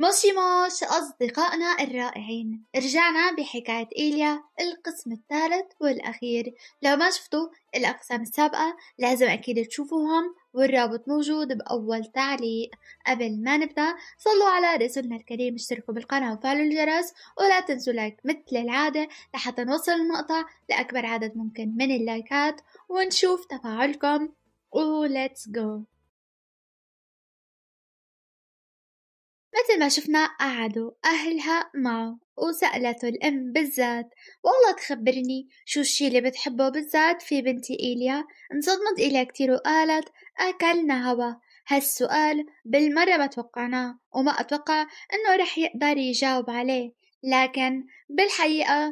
موش أصدقائنا الرائعين رجعنا بحكاية إيليا القسم الثالث والأخير لو ما شفتوا الأقسام السابقة لازم أكيد تشوفوهم والرابط موجود بأول تعليق قبل ما نبدأ صلوا على رسولنا الكريم اشتركوا بالقناة وفعلوا الجرس ولا تنسوا لايك مثل العادة لحتى نوصل المقطع لأكبر عدد ممكن من اللايكات ونشوف تفاعلكم وليتس جو مثل ما شفنا قعدوا أهلها معه وسألته الأم بالذات والله تخبرني شو الشي اللي بتحبه بالذات في بنتي إيليا انصدمت إيليا كتير وقالت أكلنا هوا هالسؤال بالمرة ما توقعناه وما أتوقع إنه رح يقدر يجاوب عليه لكن بالحقيقة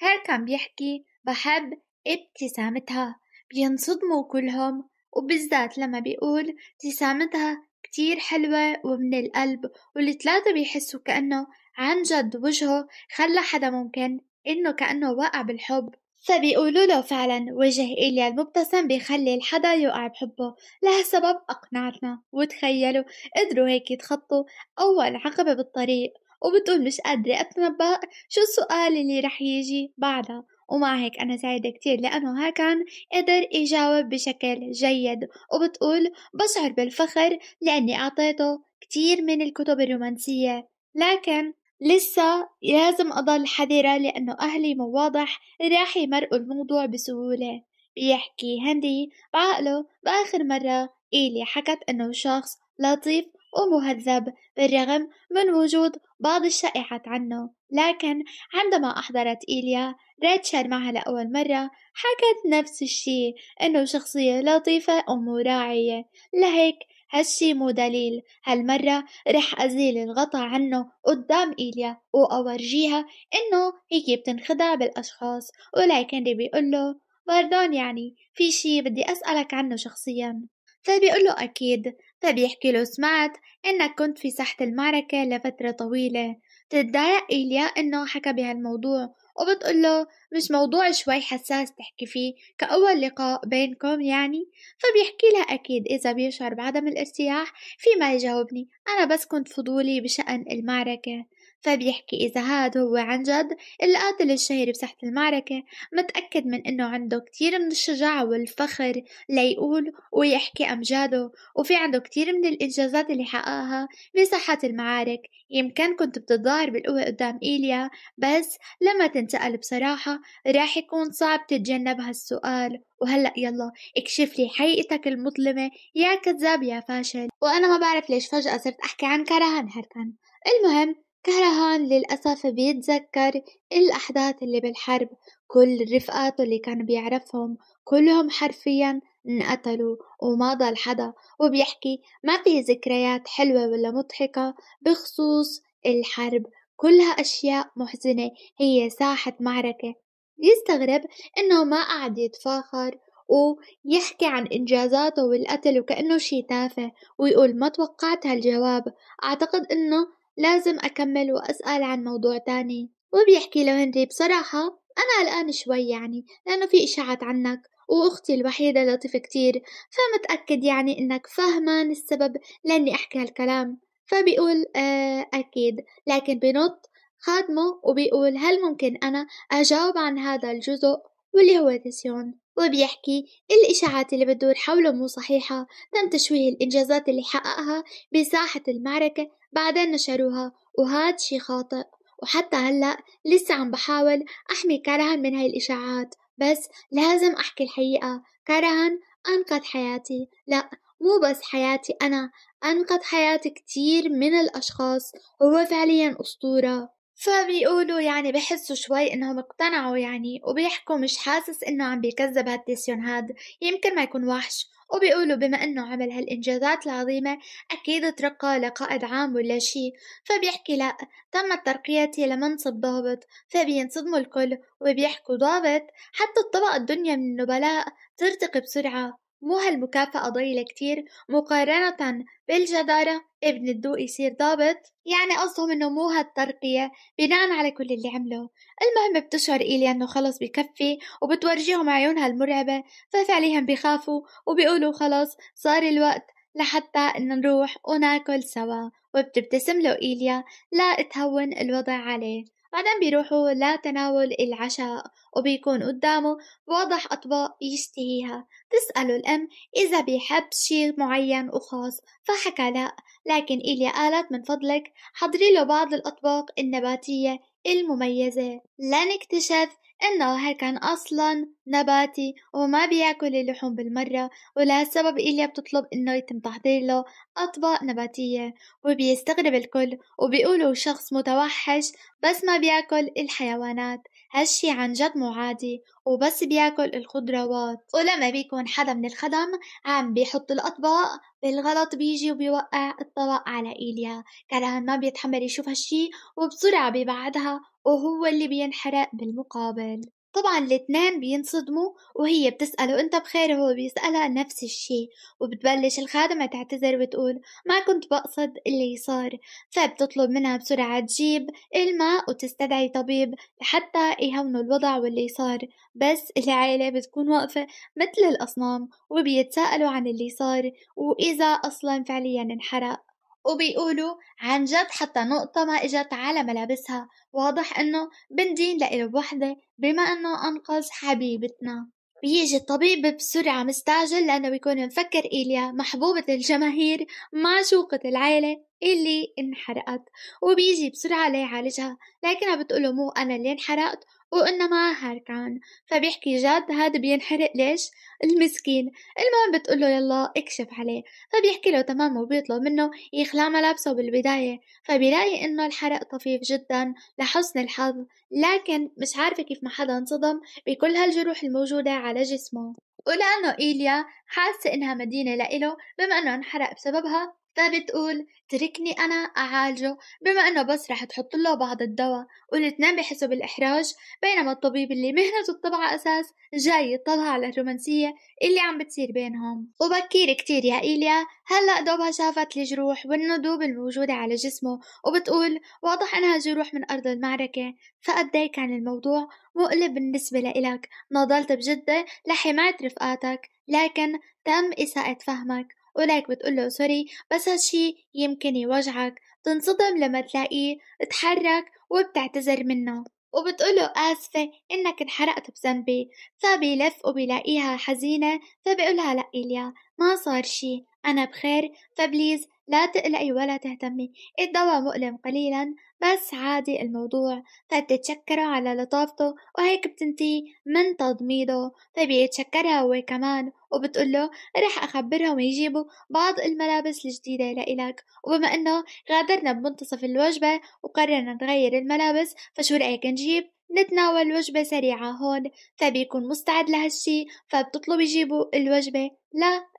هير كان بيحكي بحب ابتسامتها بينصدموا كلهم وبالذات لما بيقول ابتسامتها كتير حلوة ومن القلب والتلاتة بيحسوا كأنه عن جد وجهه خلى حدا ممكن إنه كأنه وقع بالحب فبيقولوا له فعلا وجه إيليا المبتسم بيخلي الحدا يقع بحبه لهالسبب أقنعتنا وتخيلوا قدروا هيك يتخطوا أول عقبة بالطريق وبتقول مش قادرة أتنبأ شو السؤال اللي رح يجي بعدها ومع هيك أنا سعيدة كتير لأنه كان قدر يجاوب بشكل جيد وبتقول بشعر بالفخر لأني أعطيته كتير من الكتب الرومانسية لكن لسه لازم أضل حذرة لأنه أهلي مو واضح راح يمرقوا الموضوع بسهولة بيحكي هندي بعقله بآخر مرة إيلي حكت إنه شخص لطيف ومهذب بالرغم من وجود بعض الشائعات عنه لكن عندما أحضرت إيليا ريتشل معها لأول مرة حكت نفس الشي إنه شخصية لطيفة ومراعية لهيك هالشي مو دليل هالمرة رح أزيل الغطا عنه قدام إيليا وأورجيها إنه هي بتنخدع بالأشخاص ولكن اللي له باردون يعني في شي بدي أسألك عنه شخصيا فبيقول طيب له أكيد فبيحكي له سمعت إنك كنت في ساحة المعركة لفترة طويلة بتتضايق إيليا إنه حكى بهالموضوع وبتقول له مش موضوع شوي حساس تحكي فيه كأول لقاء بينكم يعني فبيحكي لها أكيد إذا بيشعر بعدم الارتياح فيما يجاوبني أنا بس كنت فضولي بشأن المعركة فبيحكي إذا هاد هو عن جد القاتل الشهير بساحة المعركة متأكد من إنه عنده كتير من الشجاعة والفخر ليقول ويحكي أمجاده وفي عنده كتير من الإنجازات اللي حققها بصحة المعارك يمكن كنت بتضار بالقوة قدام إيليا بس لما تنتقل بصراحة راح يكون صعب تتجنب هالسؤال وهلأ يلا اكشف لي حقيقتك المظلمة يا كذاب يا فاشل وأنا ما بعرف ليش فجأة صرت أحكي عن كرهان هركن المهم كرهان للأسف بيتذكر الأحداث اللي بالحرب كل رفقاته اللي كان بيعرفهم كلهم حرفيا انقتلوا وما ضل حدا وبيحكي ما في ذكريات حلوة ولا مضحكة بخصوص الحرب كلها أشياء محزنة هي ساحة معركة يستغرب إنه ما قعد يتفاخر ويحكي عن إنجازاته والقتل وكأنه شي تافه ويقول ما توقعت هالجواب أعتقد إنه لازم أكمل وأسأل عن موضوع تاني وبيحكي له هنري بصراحة أنا قلقان شوي يعني لأنه في إشاعات عنك وأختي الوحيدة لطيفة كتير فمتأكد يعني إنك فهمان السبب لأني أحكي هالكلام فبيقول آه أكيد لكن بنط خادمه وبيقول هل ممكن أنا أجاوب عن هذا الجزء واللي هو ديسيون وبيحكي الإشاعات اللي بتدور حوله مو صحيحة تم تشويه الإنجازات اللي حققها بساحة المعركة بعدين نشروها وهاد شي خاطئ وحتى هلأ لسه عم بحاول أحمي كرهن من هاي الإشاعات بس لازم أحكي الحقيقة كرهن أنقذ حياتي لأ مو بس حياتي أنا أنقذ حياة كتير من الأشخاص هو فعليا أسطورة فبيقولوا يعني بحسوا شوي انهم اقتنعوا يعني وبيحكوا مش حاسس انه عم بيكذب هالتيسيون هاد يمكن ما يكون وحش وبيقولوا بما انه عمل هالانجازات العظيمة اكيد ترقى لقائد عام ولا شي فبيحكي لا تمت ترقيتي لمنصب ضابط فبينصدموا الكل وبيحكوا ضابط حتى الطبقة الدنيا من النبلاء ترتقي بسرعة مو هالمكافأة ضئيلة كتير مقارنة بالجدارة ابن الدو يصير ضابط يعني قصدهم انه مو هالترقية بناء على كل اللي عمله المهم بتشعر إيليا انه خلص بكفي وبتورجيهم عيونها المرعبة ففعليا بخافوا وبيقولوا خلص صار الوقت لحتى إن نروح وناكل سوا وبتبتسم له إيليا لا تهون الوضع عليه بعدين بيروحوا لتناول العشاء وبيكون قدامه بوضح أطباق يشتهيها تسأله الأم إذا بيحب شي معين وخاص فحكى لا لكن إليا قالت من فضلك حضري له بعض الأطباق النباتية المميزة لنكتشف إنه كان أصلا نباتي وما بياكل اللحوم بالمرة ولهالسبب إليا بتطلب إنه يتم تحضير له أطباق نباتية وبيستغرب الكل وبيقولوا شخص متوحش بس ما بياكل الحيوانات هالشي عن جد مو عادي وبس بياكل الخضروات ولما بيكون حدا من الخدم عم بيحط الأطباق بالغلط بيجي وبيوقع الطبق على إيليا كرهان ما بيتحمل يشوف هالشي وبسرعة بيبعدها وهو اللي بينحرق بالمقابل طبعا الاتنين بينصدموا وهي بتسأله انت بخير وهو بيسألها نفس الشي وبتبلش الخادمة تعتذر وتقول ما كنت بقصد اللي صار فبتطلب منها بسرعة تجيب الماء وتستدعي طبيب لحتى يهونوا الوضع واللي صار بس العائلة بتكون واقفة مثل الأصنام وبيتساءلوا عن اللي صار وإذا أصلا فعليا انحرق وبيقولوا عن جد حتى نقطة ما إجت على ملابسها واضح إنه بندين لإله بوحدة بما إنه أنقذ حبيبتنا بيجي الطبيب بسرعة مستعجل لأنه بيكون مفكر إيليا محبوبة الجماهير معشوقة العيلة اللي انحرقت وبيجي بسرعة ليعالجها لكنها بتقوله مو أنا اللي انحرقت وقلنا هاركان هركان فبيحكي جد هاد بينحرق ليش المسكين المهم بتقوله يلا اكشف عليه فبيحكي له تمام وبيطلب منه يخلع ملابسه بالبداية فبيلاقي انه الحرق طفيف جدا لحسن الحظ لكن مش عارفة كيف ما حدا انصدم بكل هالجروح الموجودة على جسمه ولأنه إيليا حاسة إنها مدينة لإله بما إنه انحرق بسببها فبتقول طيب تركني أنا أعالجه بما أنه بس رح تحط له بعض الدواء والاثنين بحسوا بالإحراج بينما الطبيب اللي مهنته الطبعة أساس جاي يطلع على الرومانسية اللي عم بتصير بينهم وبكير كتير يا إيليا هلأ دوبها شافت الجروح والندوب الموجودة على جسمه وبتقول واضح أنها جروح من أرض المعركة فقدي إيه كان الموضوع مقلب بالنسبة لإلك ناضلت بجدة لحماية رفقاتك لكن تم إساءة فهمك وليك له سوري بس هالشي يمكن يوجعك بتنصدم لما تلاقيه تحرك وبتعتذر منه وبتقوله آسفة إنك انحرقت بذنبي فبيلف وبيلاقيها حزينة فبيقولها لا ما صار شي أنا بخير فبليز لا تقلقي ولا تهتمي الدواء مؤلم قليلا بس عادي الموضوع فبتتشكره على لطافته وهيك بتنتهي من تضميده فبيتشكرها هو كمان وبتقوله رح أخبرهم يجيبوا بعض الملابس الجديدة لإلك وبما إنه غادرنا بمنتصف الوجبة وقررنا نغير الملابس فشو رأيك نجيب نتناول وجبة سريعة هون فبيكون مستعد لهالشي فبتطلب يجيبوا الوجبة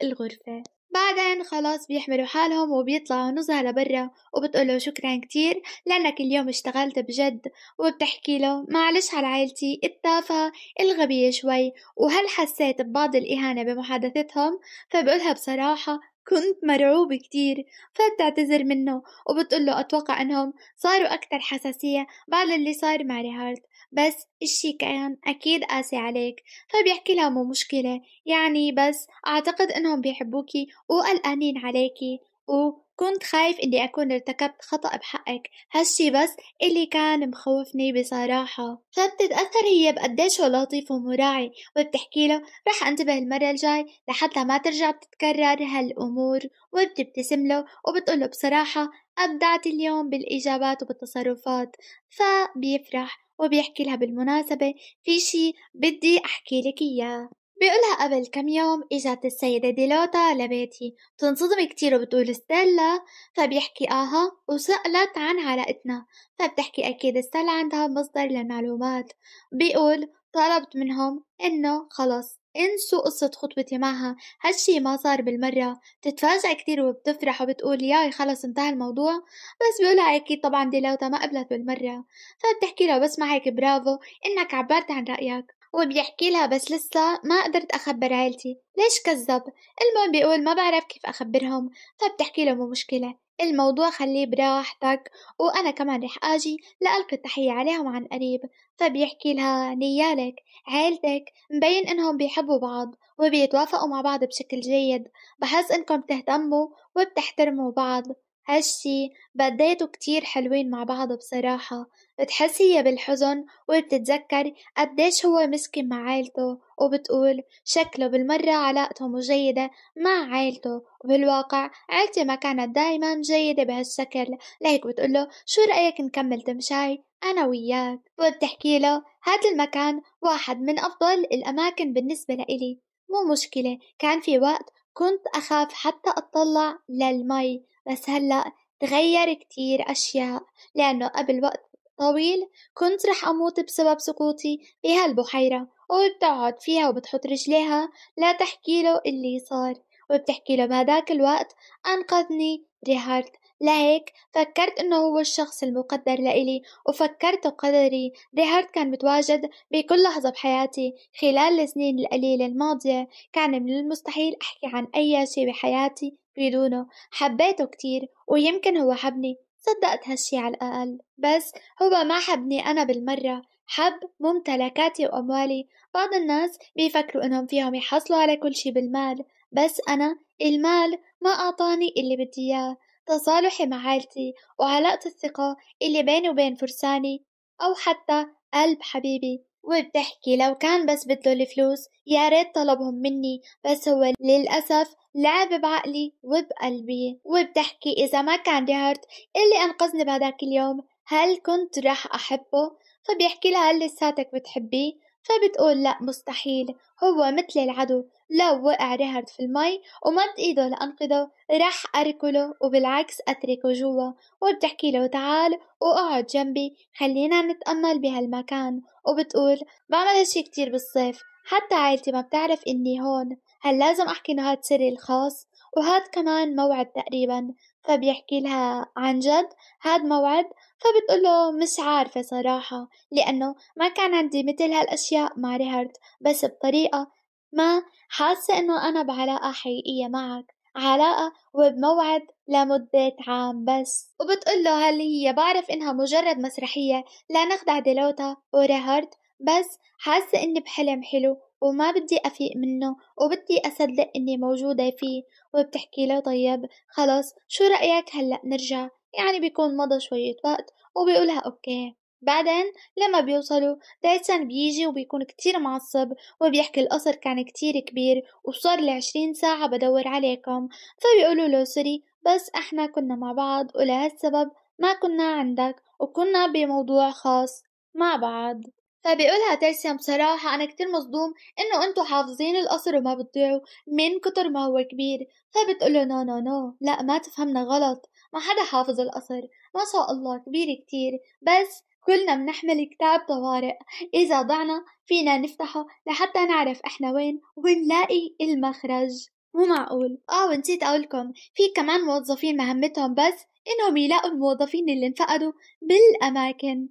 للغرفة بعدين خلاص بيحملوا حالهم وبيطلعوا نزهة لبرا وبتقوله شكرا كتير لأنك اليوم اشتغلت بجد وبتحكي له معلش على عائلتي التافهة الغبية شوي وهل حسيت ببعض الإهانة بمحادثتهم فبقولها بصراحة كنت مرعوبة كتير فبتعتذر منه وبتقله أتوقع أنهم صاروا أكتر حساسية بعد اللي صار مع ريهارت بس الشي كان أكيد قاسي عليك فبيحكي لها مو مشكلة يعني بس أعتقد أنهم بيحبوكي وقلقانين عليكي و كنت خايف إني أكون ارتكبت خطأ بحقك هالشي بس اللي كان مخوفني بصراحة فبتتأثر هي بقديش هو لطيف ومراعي وبتحكي له رح أنتبه المرة الجاي لحتى ما ترجع تتكرر هالأمور وبتبتسم له وبتقول له بصراحة أبدعت اليوم بالإجابات وبالتصرفات فبيفرح وبيحكي لها بالمناسبة في شي بدي أحكي لك إياه بيقولها قبل كم يوم اجت السيدة ديلوتا لبيتي بتنصدم كتير وبتقول ستيلا فبيحكي آها وسألت عن علاقتنا فبتحكي أكيد ستيلا عندها مصدر للمعلومات بيقول طلبت منهم إنه خلص انسوا قصة خطبتي معها هالشي ما صار بالمرة بتتفاجئ كتير وبتفرح وبتقول ياي خلص انتهى الموضوع بس بيقولها أكيد طبعا ديلوتا ما قبلت بالمرة فبتحكي لها بس معك برافو إنك عبرت عن رأيك وبيحكي لها بس لسه ما قدرت أخبر عيلتي ليش كذب المهم بيقول ما بعرف كيف أخبرهم فبتحكي له مو مشكلة الموضوع خليه براحتك وأنا كمان رح أجي لألقي التحية عليهم عن قريب فبيحكي لها نيالك عيلتك مبين إنهم بيحبوا بعض وبيتوافقوا مع بعض بشكل جيد بحس إنكم بتهتموا وبتحترموا بعض هالشي بديته كتير حلوين مع بعض بصراحة بتحس هي بالحزن وبتتذكر قديش هو مسكن مع عيلته وبتقول شكله بالمرة علاقته مجيدة مع عيلته وبالواقع عيلتي ما كانت دايما جيدة بهالشكل لهيك بتقوله شو رأيك نكمل تمشاي أنا وياك وبتحكي له هذا المكان واحد من أفضل الأماكن بالنسبة لإلي مو مشكلة كان في وقت كنت أخاف حتى أطلع للمي بس هلأ تغير كتير أشياء لأنه قبل وقت طويل كنت رح أموت بسبب سقوطي بهالبحيرة وبتقعد فيها وبتحط رجليها لا تحكي له اللي صار وبتحكي له بهداك الوقت أنقذني ريهارت لهيك فكرت انه هو الشخص المقدر لإلي وفكرت قدري ريهارت كان متواجد بكل لحظة بحياتي خلال السنين القليلة الماضية كان من المستحيل احكي عن اي شي بحياتي بدونه حبيته كتير ويمكن هو حبني صدقت هالشي على الأقل بس هو ما حبني أنا بالمرة حب ممتلكاتي وأموالي بعض الناس بيفكروا إنهم فيهم يحصلوا على كل شي بالمال بس أنا المال ما أعطاني اللي بدي إياه تصالحي مع عائلتي وعلاقة الثقة اللي بيني وبين فرساني أو حتى قلب حبيبي وبتحكي لو كان بس بده الفلوس يا ريت طلبهم مني بس هو للأسف لعب بعقلي وبقلبي وبتحكي إذا ما كان دهرت اللي أنقذني بهداك اليوم هل كنت راح أحبه؟ فبيحكي لها هل لساتك بتحبيه فبتقول لا مستحيل هو مثل العدو لو وقع ريهارد في المي ومد ايده لانقذه رح اركله وبالعكس اتركه جوا وبتحكي له تعال واقعد جنبي خلينا نتأمل بهالمكان وبتقول بعمل هالشي كتير بالصيف حتى عائلتي ما بتعرف اني هون هل لازم احكي انه هاد سري الخاص وهاد كمان موعد تقريبا فبيحكي لها عن جد هاد موعد فبتقول له مش عارفة صراحة لأنه ما كان عندي مثل هالأشياء مع ريهارد بس بطريقة ما حاسة إنه أنا بعلاقة حقيقية معك علاقة وبموعد لمدة عام بس وبتقول له هل هي بعرف إنها مجرد مسرحية لا نخدع ديلوتا وريهارد بس حاسة إني بحلم حلو وما بدي أفيق منه وبدي أصدق إني موجودة فيه وبتحكي له طيب خلص شو رأيك هلأ نرجع يعني بيكون مضى شوية وقت وبيقولها أوكي بعدين لما بيوصلوا دايتسان بيجي وبيكون كتير معصب وبيحكي القصر كان كتير كبير وصار لعشرين ساعة بدور عليكم فبيقولوا له سوري بس احنا كنا مع بعض ولهالسبب ما كنا عندك وكنا بموضوع خاص مع بعض فبيقولها تيسيا بصراحة أنا كتير مصدوم إنه أنتوا حافظين القصر وما بتضيعوا من كتر ما هو كبير فبتقوله نو نو نو لا ما تفهمنا غلط ما حدا حافظ القصر ما شاء الله كبير كتير بس كلنا منحمل كتاب طوارئ إذا ضعنا فينا نفتحه لحتى نعرف إحنا وين ونلاقي المخرج مو معقول اه ونسيت اقولكم في كمان موظفين مهمتهم بس انهم يلاقوا الموظفين اللي انفقدوا بالاماكن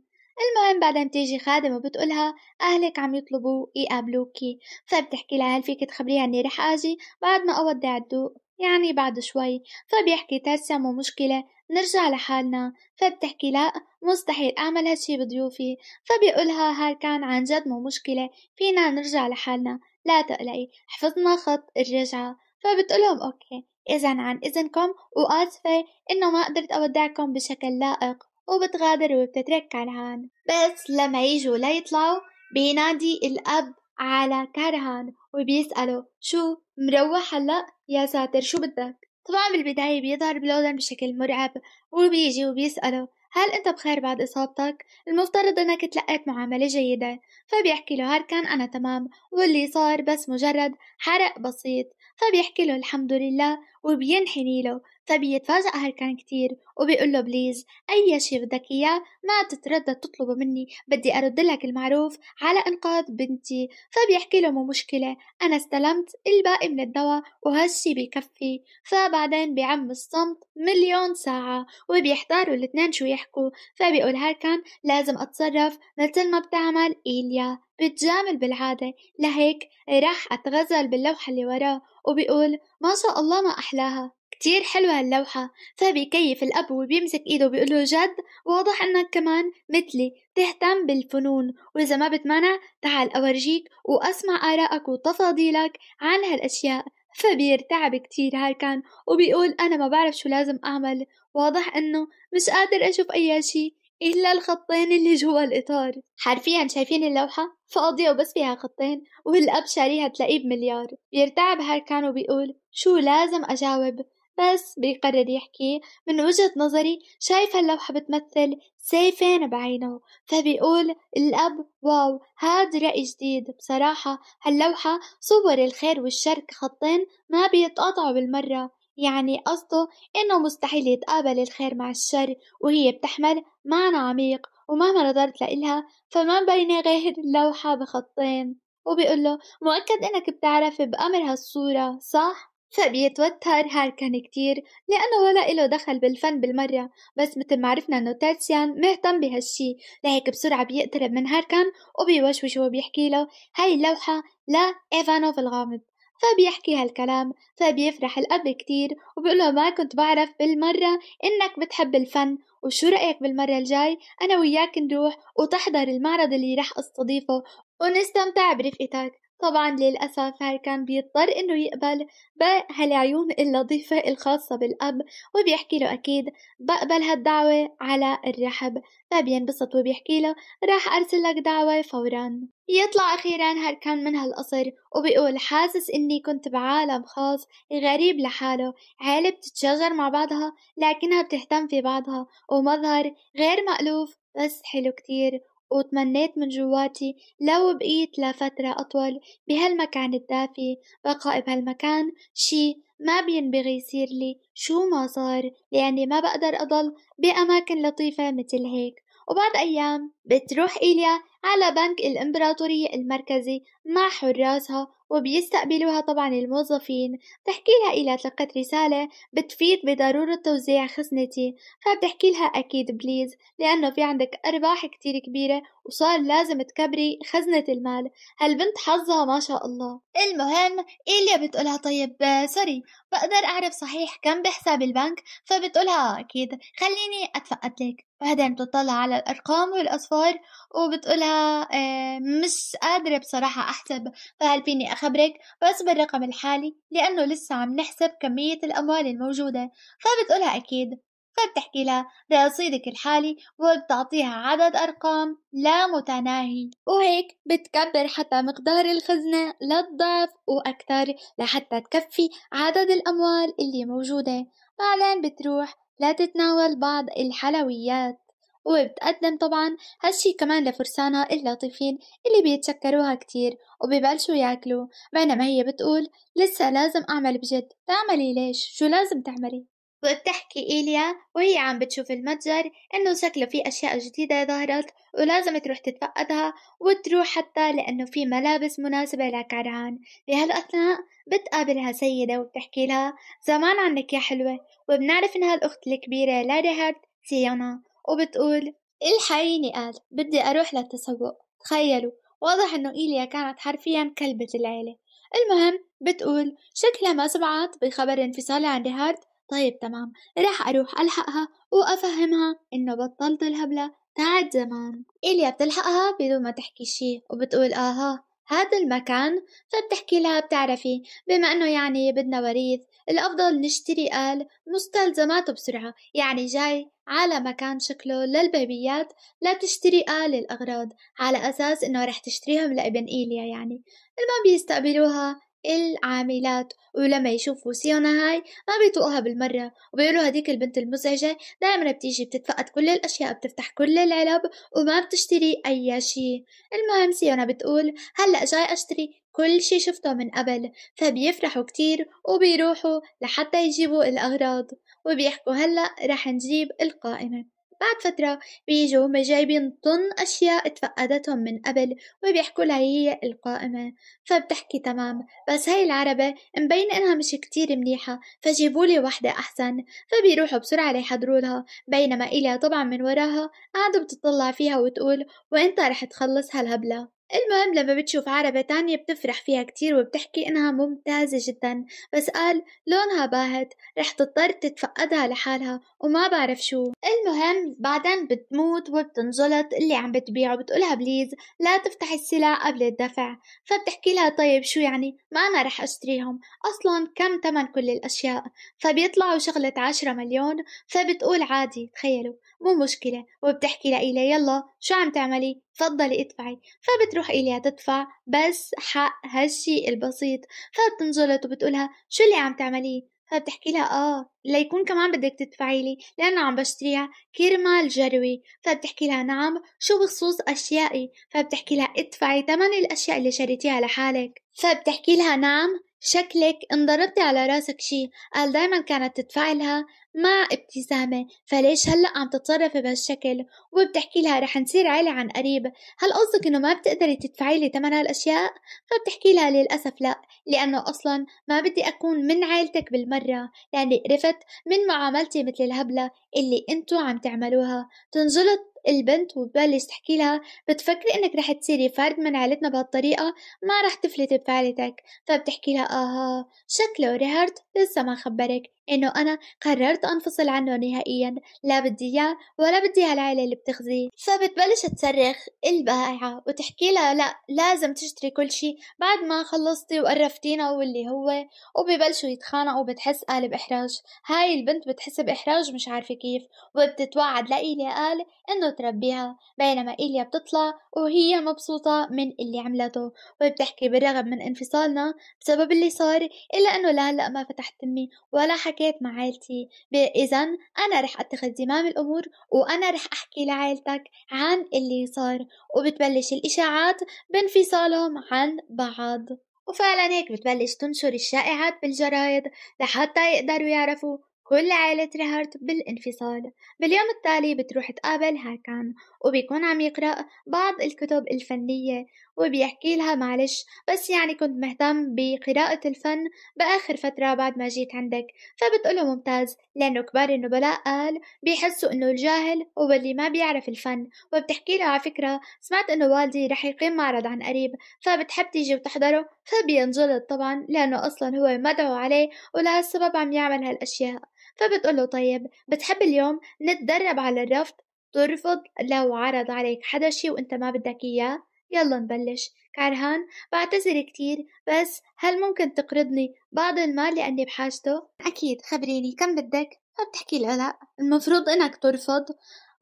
المهم بعدين بتيجي خادمة بتقولها أهلك عم يطلبوا يقابلوكي فبتحكي لها هل فيك تخبريها إني رح آجي بعد ما أودع الدوق يعني بعد شوي فبيحكي تاسيا مو مشكلة نرجع لحالنا فبتحكي لا مستحيل أعمل هالشي بضيوفي فبيقولها هار كان عن جد مو مشكلة فينا نرجع لحالنا لا تقلقي حفظنا خط الرجعة فبتقولهم أوكي إذا عن إذنكم وآسفة إنه ما قدرت أودعكم بشكل لائق وبتغادر وبتترك كرهان بس لما يجوا ليطلعوا بينادي الأب على كرهان وبيسأله شو مروح هلأ يا ساتر شو بدك طبعا بالبداية بيظهر بلودن بشكل مرعب وبيجي وبيسأله هل أنت بخير بعد إصابتك؟ المفترض أنك تلقيت معاملة جيدة فبيحكي له كان أنا تمام واللي صار بس مجرد حرق بسيط فبيحكي له الحمد لله وبينحني له فبيتفاجأ هركان كتير وبيقول له بليز أي شي بدك إياه ما تتردد تطلبه مني بدي أرد لك المعروف على إنقاذ بنتي فبيحكي له مو مشكلة أنا استلمت الباقي من الدواء وهالشي بكفي فبعدين بيعم الصمت مليون ساعة وبيحتاروا الاتنين شو يحكوا فبيقول هركان لازم أتصرف مثل ما بتعمل إيليا بتجامل بالعادة لهيك راح أتغزل باللوحة اللي وراه وبيقول ما شاء الله ما أحلاها كتير حلوة هاللوحة فبيكيف الأب وبيمسك إيده وبيقول له جد واضح إنك كمان مثلي تهتم بالفنون وإذا ما بتمنع تعال أورجيك وأسمع آرائك وتفاضيلك عن هالأشياء فبيرتعب كتير هاركان وبيقول أنا ما بعرف شو لازم أعمل واضح إنه مش قادر أشوف أي شي إلا الخطين اللي جوا الإطار حرفيا شايفين اللوحة فاضية وبس فيها خطين والأب شاريها تلاقيه بمليار بيرتعب هاركان وبيقول شو لازم أجاوب بس بيقرر يحكي من وجهة نظري شايف هاللوحة بتمثل سيفين بعينه فبيقول الأب واو هاد رأي جديد بصراحة هاللوحة صور الخير والشر كخطين ما بيتقاطعوا بالمرة يعني قصده إنه مستحيل يتقابل الخير مع الشر وهي بتحمل معنى عميق ومهما نظرت لإلها فما بين غير اللوحة بخطين وبيقول له مؤكد إنك بتعرف بأمر هالصورة صح؟ فبيتوتر هاركن كتير لأنه ولا إله دخل بالفن بالمرة بس مثل ما عرفنا إنه تاتسيان مهتم بهالشي لهيك بسرعة بيقترب من هاركن وبيوشوشه وبيحكي له هاي اللوحة لإيفانوف الغامض فبيحكي هالكلام فبيفرح الأب كتير وبيقول له ما كنت بعرف بالمرة إنك بتحب الفن وشو رأيك بالمرة الجاي أنا وياك نروح وتحضر المعرض اللي رح أستضيفه ونستمتع برفقتك طبعا للأسف هاري كان بيضطر إنه يقبل بهالعيون اللطيفة الخاصة بالأب وبيحكي له أكيد بقبل هالدعوة على الرحب فبينبسط وبيحكي له راح أرسل لك دعوة فورا يطلع أخيرا هاركان من هالقصر وبيقول حاسس إني كنت بعالم خاص غريب لحاله عيلة بتتشجر مع بعضها لكنها بتهتم في بعضها ومظهر غير مألوف بس حلو كتير وتمنيت من جواتي لو بقيت لفترة أطول بهالمكان الدافي بقائي بهالمكان شي ما بينبغي يصير لي شو ما صار لأني ما بقدر أضل بأماكن لطيفة مثل هيك وبعد أيام بتروح إيليا على بنك الإمبراطورية المركزي مع حراسها وبيستقبلوها طبعا الموظفين بتحكي لها إلى تلقت رسالة بتفيد بضرورة توزيع خزنتي فبتحكي لها أكيد بليز لأنه في عندك أرباح كتير كبيرة وصار لازم تكبري خزنة المال هالبنت حظها ما شاء الله المهم إيليا بتقولها طيب سوري بقدر أعرف صحيح كم بحساب البنك فبتقولها آه، أكيد خليني أتفقد لك بعدين يعني بتطلع على الأرقام والأصفار وبتقولها آه، مش قادرة بصراحة أحسب فهل فيني أخبرك بس بالرقم الحالي لأنه لسه عم نحسب كمية الأموال الموجودة فبتقولها أكيد فبتحكي لها رصيدك الحالي وبتعطيها عدد أرقام لا متناهي وهيك بتكبر حتى مقدار الخزنة للضعف وأكثر لحتى تكفي عدد الأموال اللي موجودة بعدين بتروح لا تتناول بعض الحلويات وبتقدم طبعا هالشي كمان لفرسانة اللطيفين اللي بيتشكروها كتير وبيبلشوا ياكلوا بينما هي بتقول لسه لازم أعمل بجد تعملي ليش شو لازم تعملي وبتحكي إيليا وهي عم بتشوف المتجر إنه شكله في أشياء جديدة ظهرت ولازم تروح تتفقدها وتروح حتى لأنه في ملابس مناسبة لكعران بهالأثناء بتقابلها سيدة وبتحكي لها زمان عنك يا حلوة وبنعرف إنها الأخت الكبيرة لريهارد سيانا وبتقول الحقيني قال بدي أروح للتسوق تخيلوا واضح إنه إيليا كانت حرفيا كلبة العيلة المهم بتقول شكلها ما سمعت بخبر انفصالها عن ريهارد طيب تمام راح أروح ألحقها وأفهمها إنه بطلت الهبلة تاعت زمان إليا بتلحقها بدون ما تحكي شي وبتقول آها هذا المكان فبتحكي لها بتعرفي بما انه يعني بدنا وريث الافضل نشتري آل مستلزماته بسرعة يعني جاي على مكان شكله للبيبيات لا تشتري آل الاغراض على اساس انه رح تشتريهم لابن ايليا يعني المهم بيستقبلوها العاملات ولما يشوفوا سيونا هاي ما بيطوقها بالمرة وبيقولوا هديك البنت المزعجة دائما بتيجي بتتفقد كل الأشياء بتفتح كل العلب وما بتشتري أي شي المهم سيونا بتقول هلأ جاي أشتري كل شي شفته من قبل فبيفرحوا كتير وبيروحوا لحتى يجيبوا الأغراض وبيحكوا هلأ رح نجيب القائمة بعد فترة بيجوا جايبين طن أشياء اتفقدتهم من قبل وبيحكوا لها هي القائمة فبتحكي تمام بس هاي العربة مبين إنها مش كتير منيحة فجيبولي وحدة أحسن فبيروحوا بسرعة ليحضرولها بينما إليا طبعا من وراها قاعدة بتطلع فيها وتقول وإنت رح تخلص هالهبلة المهم لما بتشوف عربة تانية بتفرح فيها كتير وبتحكي إنها ممتازة جدا بس قال لونها باهت رح تضطر تتفقدها لحالها وما بعرف شو المهم بعدين بتموت وبتنجلط اللي عم بتبيعه بتقولها بليز لا تفتح السلع قبل الدفع فبتحكي لها طيب شو يعني ما أنا رح أشتريهم أصلا كم تمن كل الأشياء فبيطلعوا شغلة عشرة مليون فبتقول عادي تخيلوا مو مشكلة وبتحكي لإيلي يلا شو عم تعملي تفضلي ادفعي فبتروح إليها تدفع بس حق هالشي البسيط فبتنجلط وبتقولها شو اللي عم تعمليه فبتحكي لها اه ليكون كمان بدك تدفعي لي لأنه عم بشتريها كرمال جروي فبتحكي لها نعم شو بخصوص أشيائي فبتحكي لها ادفعي ثمن الأشياء اللي شريتيها لحالك فبتحكي لها نعم شكلك انضربتي على راسك شي قال دايما كانت تدفع لها مع ابتسامة فليش هلأ عم تتصرفي بهالشكل وبتحكي لها رح نصير عيلة عن قريب هل قصدك انه ما بتقدري تدفعي لي ثمن هالاشياء فبتحكي لها للأسف لا لأنه أصلا ما بدي أكون من عيلتك بالمرة لأني يعني قرفت من معاملتي مثل الهبلة اللي انتو عم تعملوها تنجلط البنت وببلش تحكي لها بتفكري انك رح تصيري فرد من عائلتنا بهالطريقة ما رح تفلتي بفعلتك فبتحكي لها اها شكله ريهارد لسه ما خبرك إنه أنا قررت أنفصل عنه نهائيا لا بدي إياه ولا بدي هالعيلة اللي بتخزيه فبتبلش تصرخ البائعة وتحكي لها لا لازم تشتري كل شيء بعد ما خلصتي وقرفتينا واللي هو وببلشوا يتخانقوا وبتحس قال بإحراج هاي البنت بتحس بإحراج مش عارفة كيف وبتتوعد لإيليا قال إنه تربيها بينما إيليا بتطلع وهي مبسوطة من اللي عملته وبتحكي بالرغم من انفصالنا بسبب اللي صار إلا إنه لهلأ ما فتحت تمي ولا حكي حكيت مع عائلتي إذا أنا رح أتخذ زمام الأمور وأنا رح أحكي لعائلتك عن اللي صار وبتبلش الإشاعات بانفصالهم عن بعض وفعلا هيك بتبلش تنشر الشائعات بالجرايد لحتى يقدروا يعرفوا كل عائلة ريهارت بالانفصال باليوم التالي بتروح تقابل هاكان وبيكون عم يقرأ بعض الكتب الفنية وبيحكي لها معلش بس يعني كنت مهتم بقراءة الفن بآخر فترة بعد ما جيت عندك فبتقوله ممتاز لأنه كبار النبلاء قال بيحسوا إنه الجاهل هو اللي ما بيعرف الفن وبتحكي له على فكرة سمعت إنه والدي رح يقيم معرض عن قريب فبتحب تيجي وتحضره فبينجلط طبعا لأنه أصلا هو مدعو عليه ولهالسبب عم يعمل هالأشياء فبتقول له طيب بتحب اليوم نتدرب على الرفض ترفض لو عرض عليك حدا شي وانت ما بدك اياه يلا نبلش كارهان بعتذر كتير بس هل ممكن تقرضني بعض المال لأني بحاجته؟ أكيد خبريني كم بدك؟ فبتحكي لها لا المفروض إنك ترفض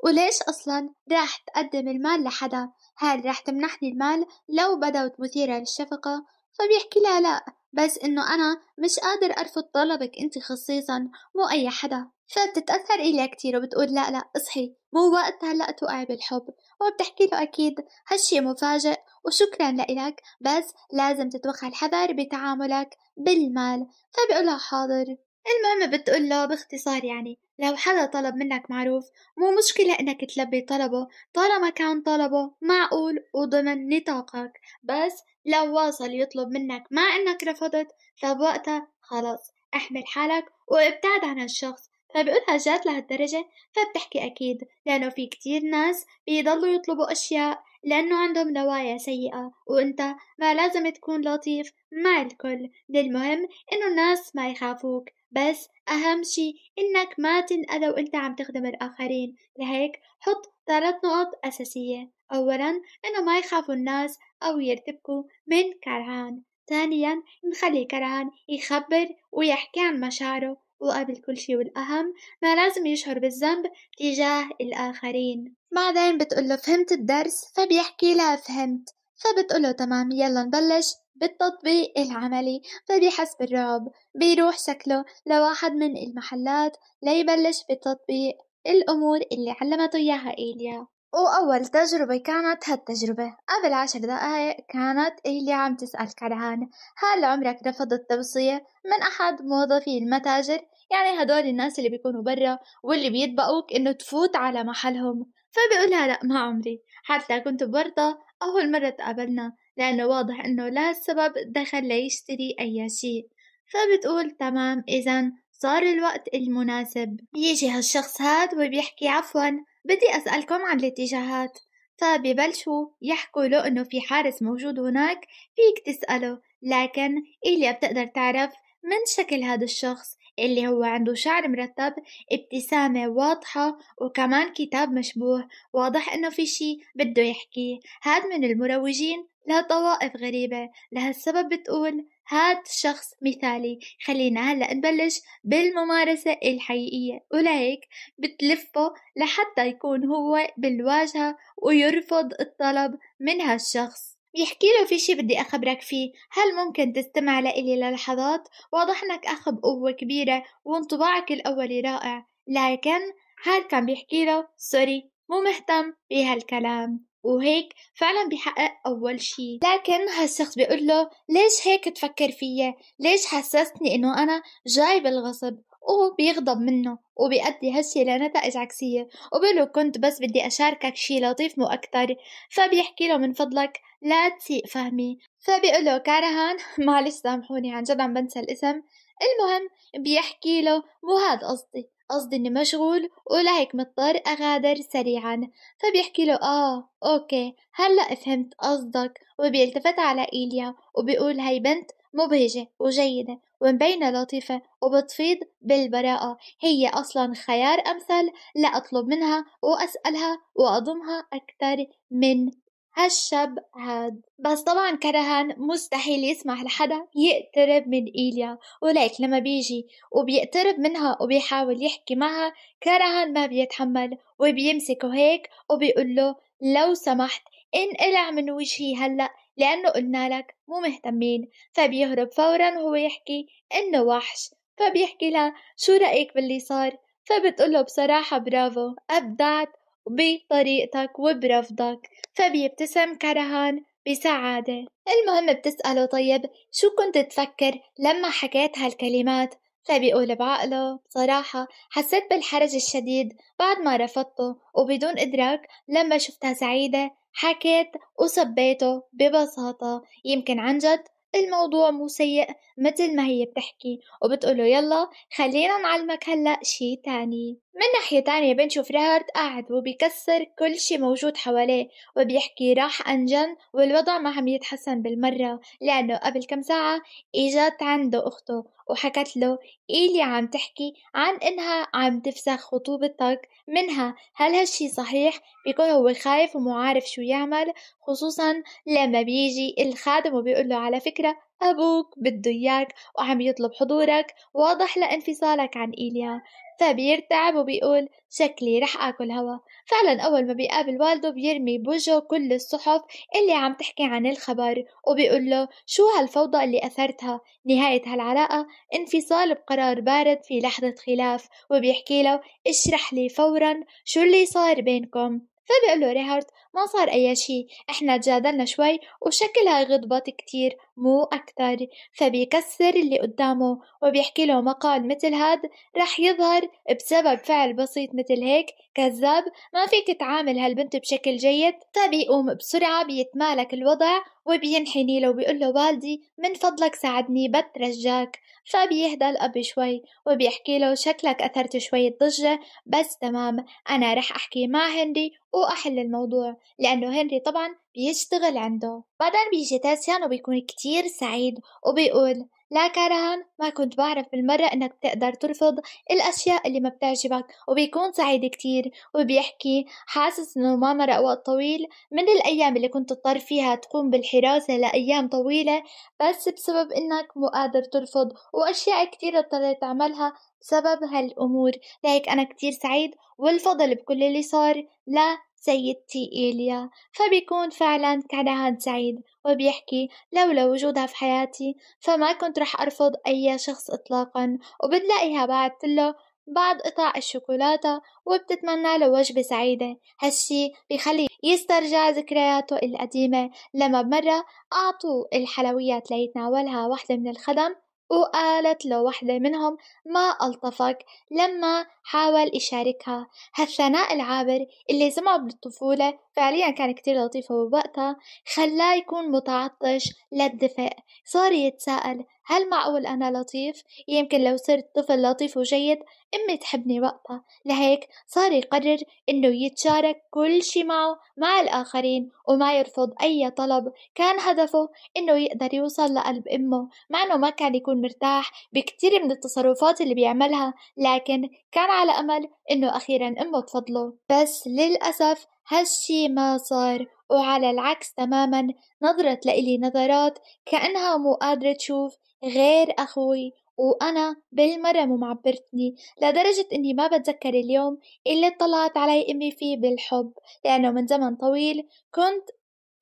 وليش أصلا راح تقدم المال لحدا؟ هل راح تمنحني المال لو بدوت مثيرة للشفقة؟ فبيحكي لها لا بس إنه أنا مش قادر أرفض طلبك أنت خصيصا مو أي حدا فبتتأثر إلي كتير وبتقول لا لا اصحي مو وقت هلأ توقعي بالحب وبتحكي له أكيد هالشي مفاجئ وشكرا لإلك بس لازم تتوخى الحذر بتعاملك بالمال فبيقولها حاضر المهم بتقول له باختصار يعني لو حدا طلب منك معروف مو مشكلة انك تلبي طلبه طالما كان طلبه معقول وضمن نطاقك بس لو واصل يطلب منك مع انك رفضت فبوقتها خلص احمل حالك وابتعد عن الشخص فبقولها جات لهالدرجة فبتحكي أكيد لأنه في كتير ناس بيضلوا يطلبوا أشياء لأنه عندهم نوايا سيئة وأنت ما لازم تكون لطيف مع الكل المهم إنه الناس ما يخافوك بس أهم شي إنك ما تنأذى وإنت عم تخدم الآخرين لهيك حط ثلاث نقط أساسية أولا إنه ما يخافوا الناس أو يرتبكوا من كرهان ثانيا نخلي كرهان يخبر ويحكي عن مشاعره وقبل كل شي والأهم ما لازم يشعر بالذنب تجاه الآخرين بعدين بتقول له فهمت الدرس فبيحكي لها فهمت فبتقول له تمام يلا نبلش بالتطبيق العملي فبحسب الرعب بيروح شكله لواحد من المحلات ليبلش بتطبيق الأمور اللي علمته إياها إيليا وأول تجربة كانت هالتجربة قبل عشر دقايق كانت إيليا عم تسأل كرهان هل عمرك رفضت توصية من أحد موظفي المتاجر يعني هدول الناس اللي بيكونوا برا واللي بيتبقوك إنه تفوت على محلهم فبيقولها لأ ما عمري حتى كنت بورطة أول مرة تقابلنا لأنه واضح إنه لا السبب دخل ليشتري أي شيء فبتقول تمام إذا صار الوقت المناسب يجي هالشخص هاد وبيحكي عفوا بدي أسألكم عن الاتجاهات فببلشوا يحكوا له إنه في حارس موجود هناك فيك تسأله لكن إيليا بتقدر تعرف من شكل هذا الشخص اللي هو عنده شعر مرتب ابتسامة واضحة وكمان كتاب مشبوه واضح انه في شي بده يحكيه هاد من المروجين لطوائف غريبة لهالسبب بتقول هاد شخص مثالي خلينا هلأ نبلش بالممارسة الحقيقية ولهيك بتلفه لحتى يكون هو بالواجهة ويرفض الطلب من هالشخص بيحكي له في شي بدي أخبرك فيه هل ممكن تستمع لإلي للحظات؟ واضح إنك أخ بقوة كبيرة وانطباعك الأولي رائع لكن هل كان بيحكي له سوري مو مهتم بهالكلام وهيك فعلا بيحقق أول شي لكن هالشخص بيقول له ليش هيك تفكر فيا ليش حسستني إنه أنا جاي بالغصب وبيغضب منه وبيأدي هالشي لنتائج عكسية له كنت بس بدي أشاركك شي لطيف مو أكتر فبيحكي له من فضلك لا تسيء فهمي فبيقول له كارهان معلش سامحوني عن جد عم بنسى الاسم المهم بيحكي له مو هاد قصدي قصدي اني مشغول ولهيك مضطر اغادر سريعا فبيحكي له اه اوكي هلا فهمت قصدك وبيلتفت على ايليا وبيقول هي بنت مبهجة وجيدة ومبينة لطيفة وبتفيض بالبراءة هي أصلا خيار أمثل لأطلب منها وأسألها وأضمها أكثر من هالشاب هاد بس طبعا كرهان مستحيل يسمح لحدا يقترب من إيليا وليك لما بيجي وبيقترب منها وبيحاول يحكي معها كرهان ما بيتحمل وبيمسكه هيك وبيقول له لو سمحت انقلع من وجهي هلأ لأنه قلنا لك مو مهتمين فبيهرب فورا وهو يحكي إنه وحش فبيحكي لها شو رأيك باللي صار فبتقوله بصراحة برافو أبدعت بطريقتك وبرفضك فبيبتسم كرهان بسعادة المهم بتسأله طيب شو كنت تفكر لما حكيت هالكلمات فبيقول بعقله بصراحة حسيت بالحرج الشديد بعد ما رفضته وبدون إدراك لما شفتها سعيدة حكيت وصبيته ببساطة يمكن عن جد الموضوع مو سيء متل ما هي بتحكي وبتقوله يلا خلينا نعلمك هلأ شي تاني من ناحية تانية بنشوف رهارد قاعد وبيكسر كل شي موجود حواليه وبيحكي راح أنجن والوضع ما عم يتحسن بالمرة لأنه قبل كم ساعة إجت عنده أخته وحكت له إيلي عم تحكي عن إنها عم تفسخ خطوبتك منها هل هالشي صحيح بيكون هو خايف ومعارف شو يعمل خصوصا لما بيجي الخادم وبيقول له على فكرة أبوك بده إياك وعم يطلب حضورك واضح لانفصالك عن إيليا فبيرتعب وبيقول شكلي رح آكل هوا فعلا أول ما بيقابل والده بيرمي بوجهه كل الصحف اللي عم تحكي عن الخبر وبيقول له شو هالفوضى اللي أثرتها نهاية هالعلاقة انفصال بقرار بارد في لحظة خلاف وبيحكي له اشرح لي فورا شو اللي صار بينكم فبيقول له ريهارت ما صار أي شي إحنا تجادلنا شوي وشكلها غضبت كتير مو أكتر فبيكسر اللي قدامه وبيحكي له مقال مثل هاد رح يظهر بسبب فعل بسيط مثل هيك كذاب ما فيك تعامل هالبنت بشكل جيد فبيقوم بسرعة بيتمالك الوضع وبينحني له وبيقول له والدي من فضلك ساعدني بترجاك فبيهدى الأب شوي وبيحكي له شكلك أثرت شوية ضجة بس تمام أنا رح أحكي مع هنري وأحل الموضوع لأنه هنري طبعا بيشتغل عنده بعدين بيجي تاسيان وبيكون كتير سعيد وبيقول لا كارهان ما كنت بعرف بالمرة إنك بتقدر ترفض الأشياء اللي ما بتعجبك وبيكون سعيد كتير وبيحكي حاسس إنه ما مرق وقت طويل من الأيام اللي كنت تضطر فيها تقوم بالحراسة لأيام طويلة بس بسبب إنك مو قادر ترفض وأشياء كتير اضطريت تعملها بسبب هالأمور لهيك أنا كتير سعيد والفضل بكل اللي صار لا سيدتي إيليا فبيكون فعلا كان سعيد وبيحكي لولا وجودها في حياتي فما كنت رح أرفض أي شخص إطلاقا وبتلاقيها بعت له بعض قطع الشوكولاتة وبتتمنى له وجبة سعيدة هالشي بيخلي يسترجع ذكرياته القديمة لما بمرة أعطوه الحلويات ليتناولها وحدة من الخدم وقالت له وحدة منهم ما ألطفك لما حاول يشاركها هالثناء العابر اللي سمعه بالطفولة فعليا كان كتير لطيفة وبوقتها خلاه يكون متعطش للدفء صار يتساءل هل معقول أنا لطيف؟ يمكن لو صرت طفل لطيف وجيد أمي تحبني وقتها لهيك صار يقرر إنه يتشارك كل شي معه مع الآخرين وما يرفض أي طلب كان هدفه إنه يقدر يوصل لقلب أمه مع إنه ما كان يكون مرتاح بكتير من التصرفات اللي بيعملها لكن كان على أمل إنه أخيرا أمه تفضله بس للأسف هالشي ما صار وعلى العكس تماما نظرت لإلي نظرات كأنها مو قادرة تشوف غير أخوي وأنا بالمرة مو معبرتني لدرجة إني ما بتذكر اليوم اللي طلعت علي أمي فيه بالحب لأنه من زمن طويل كنت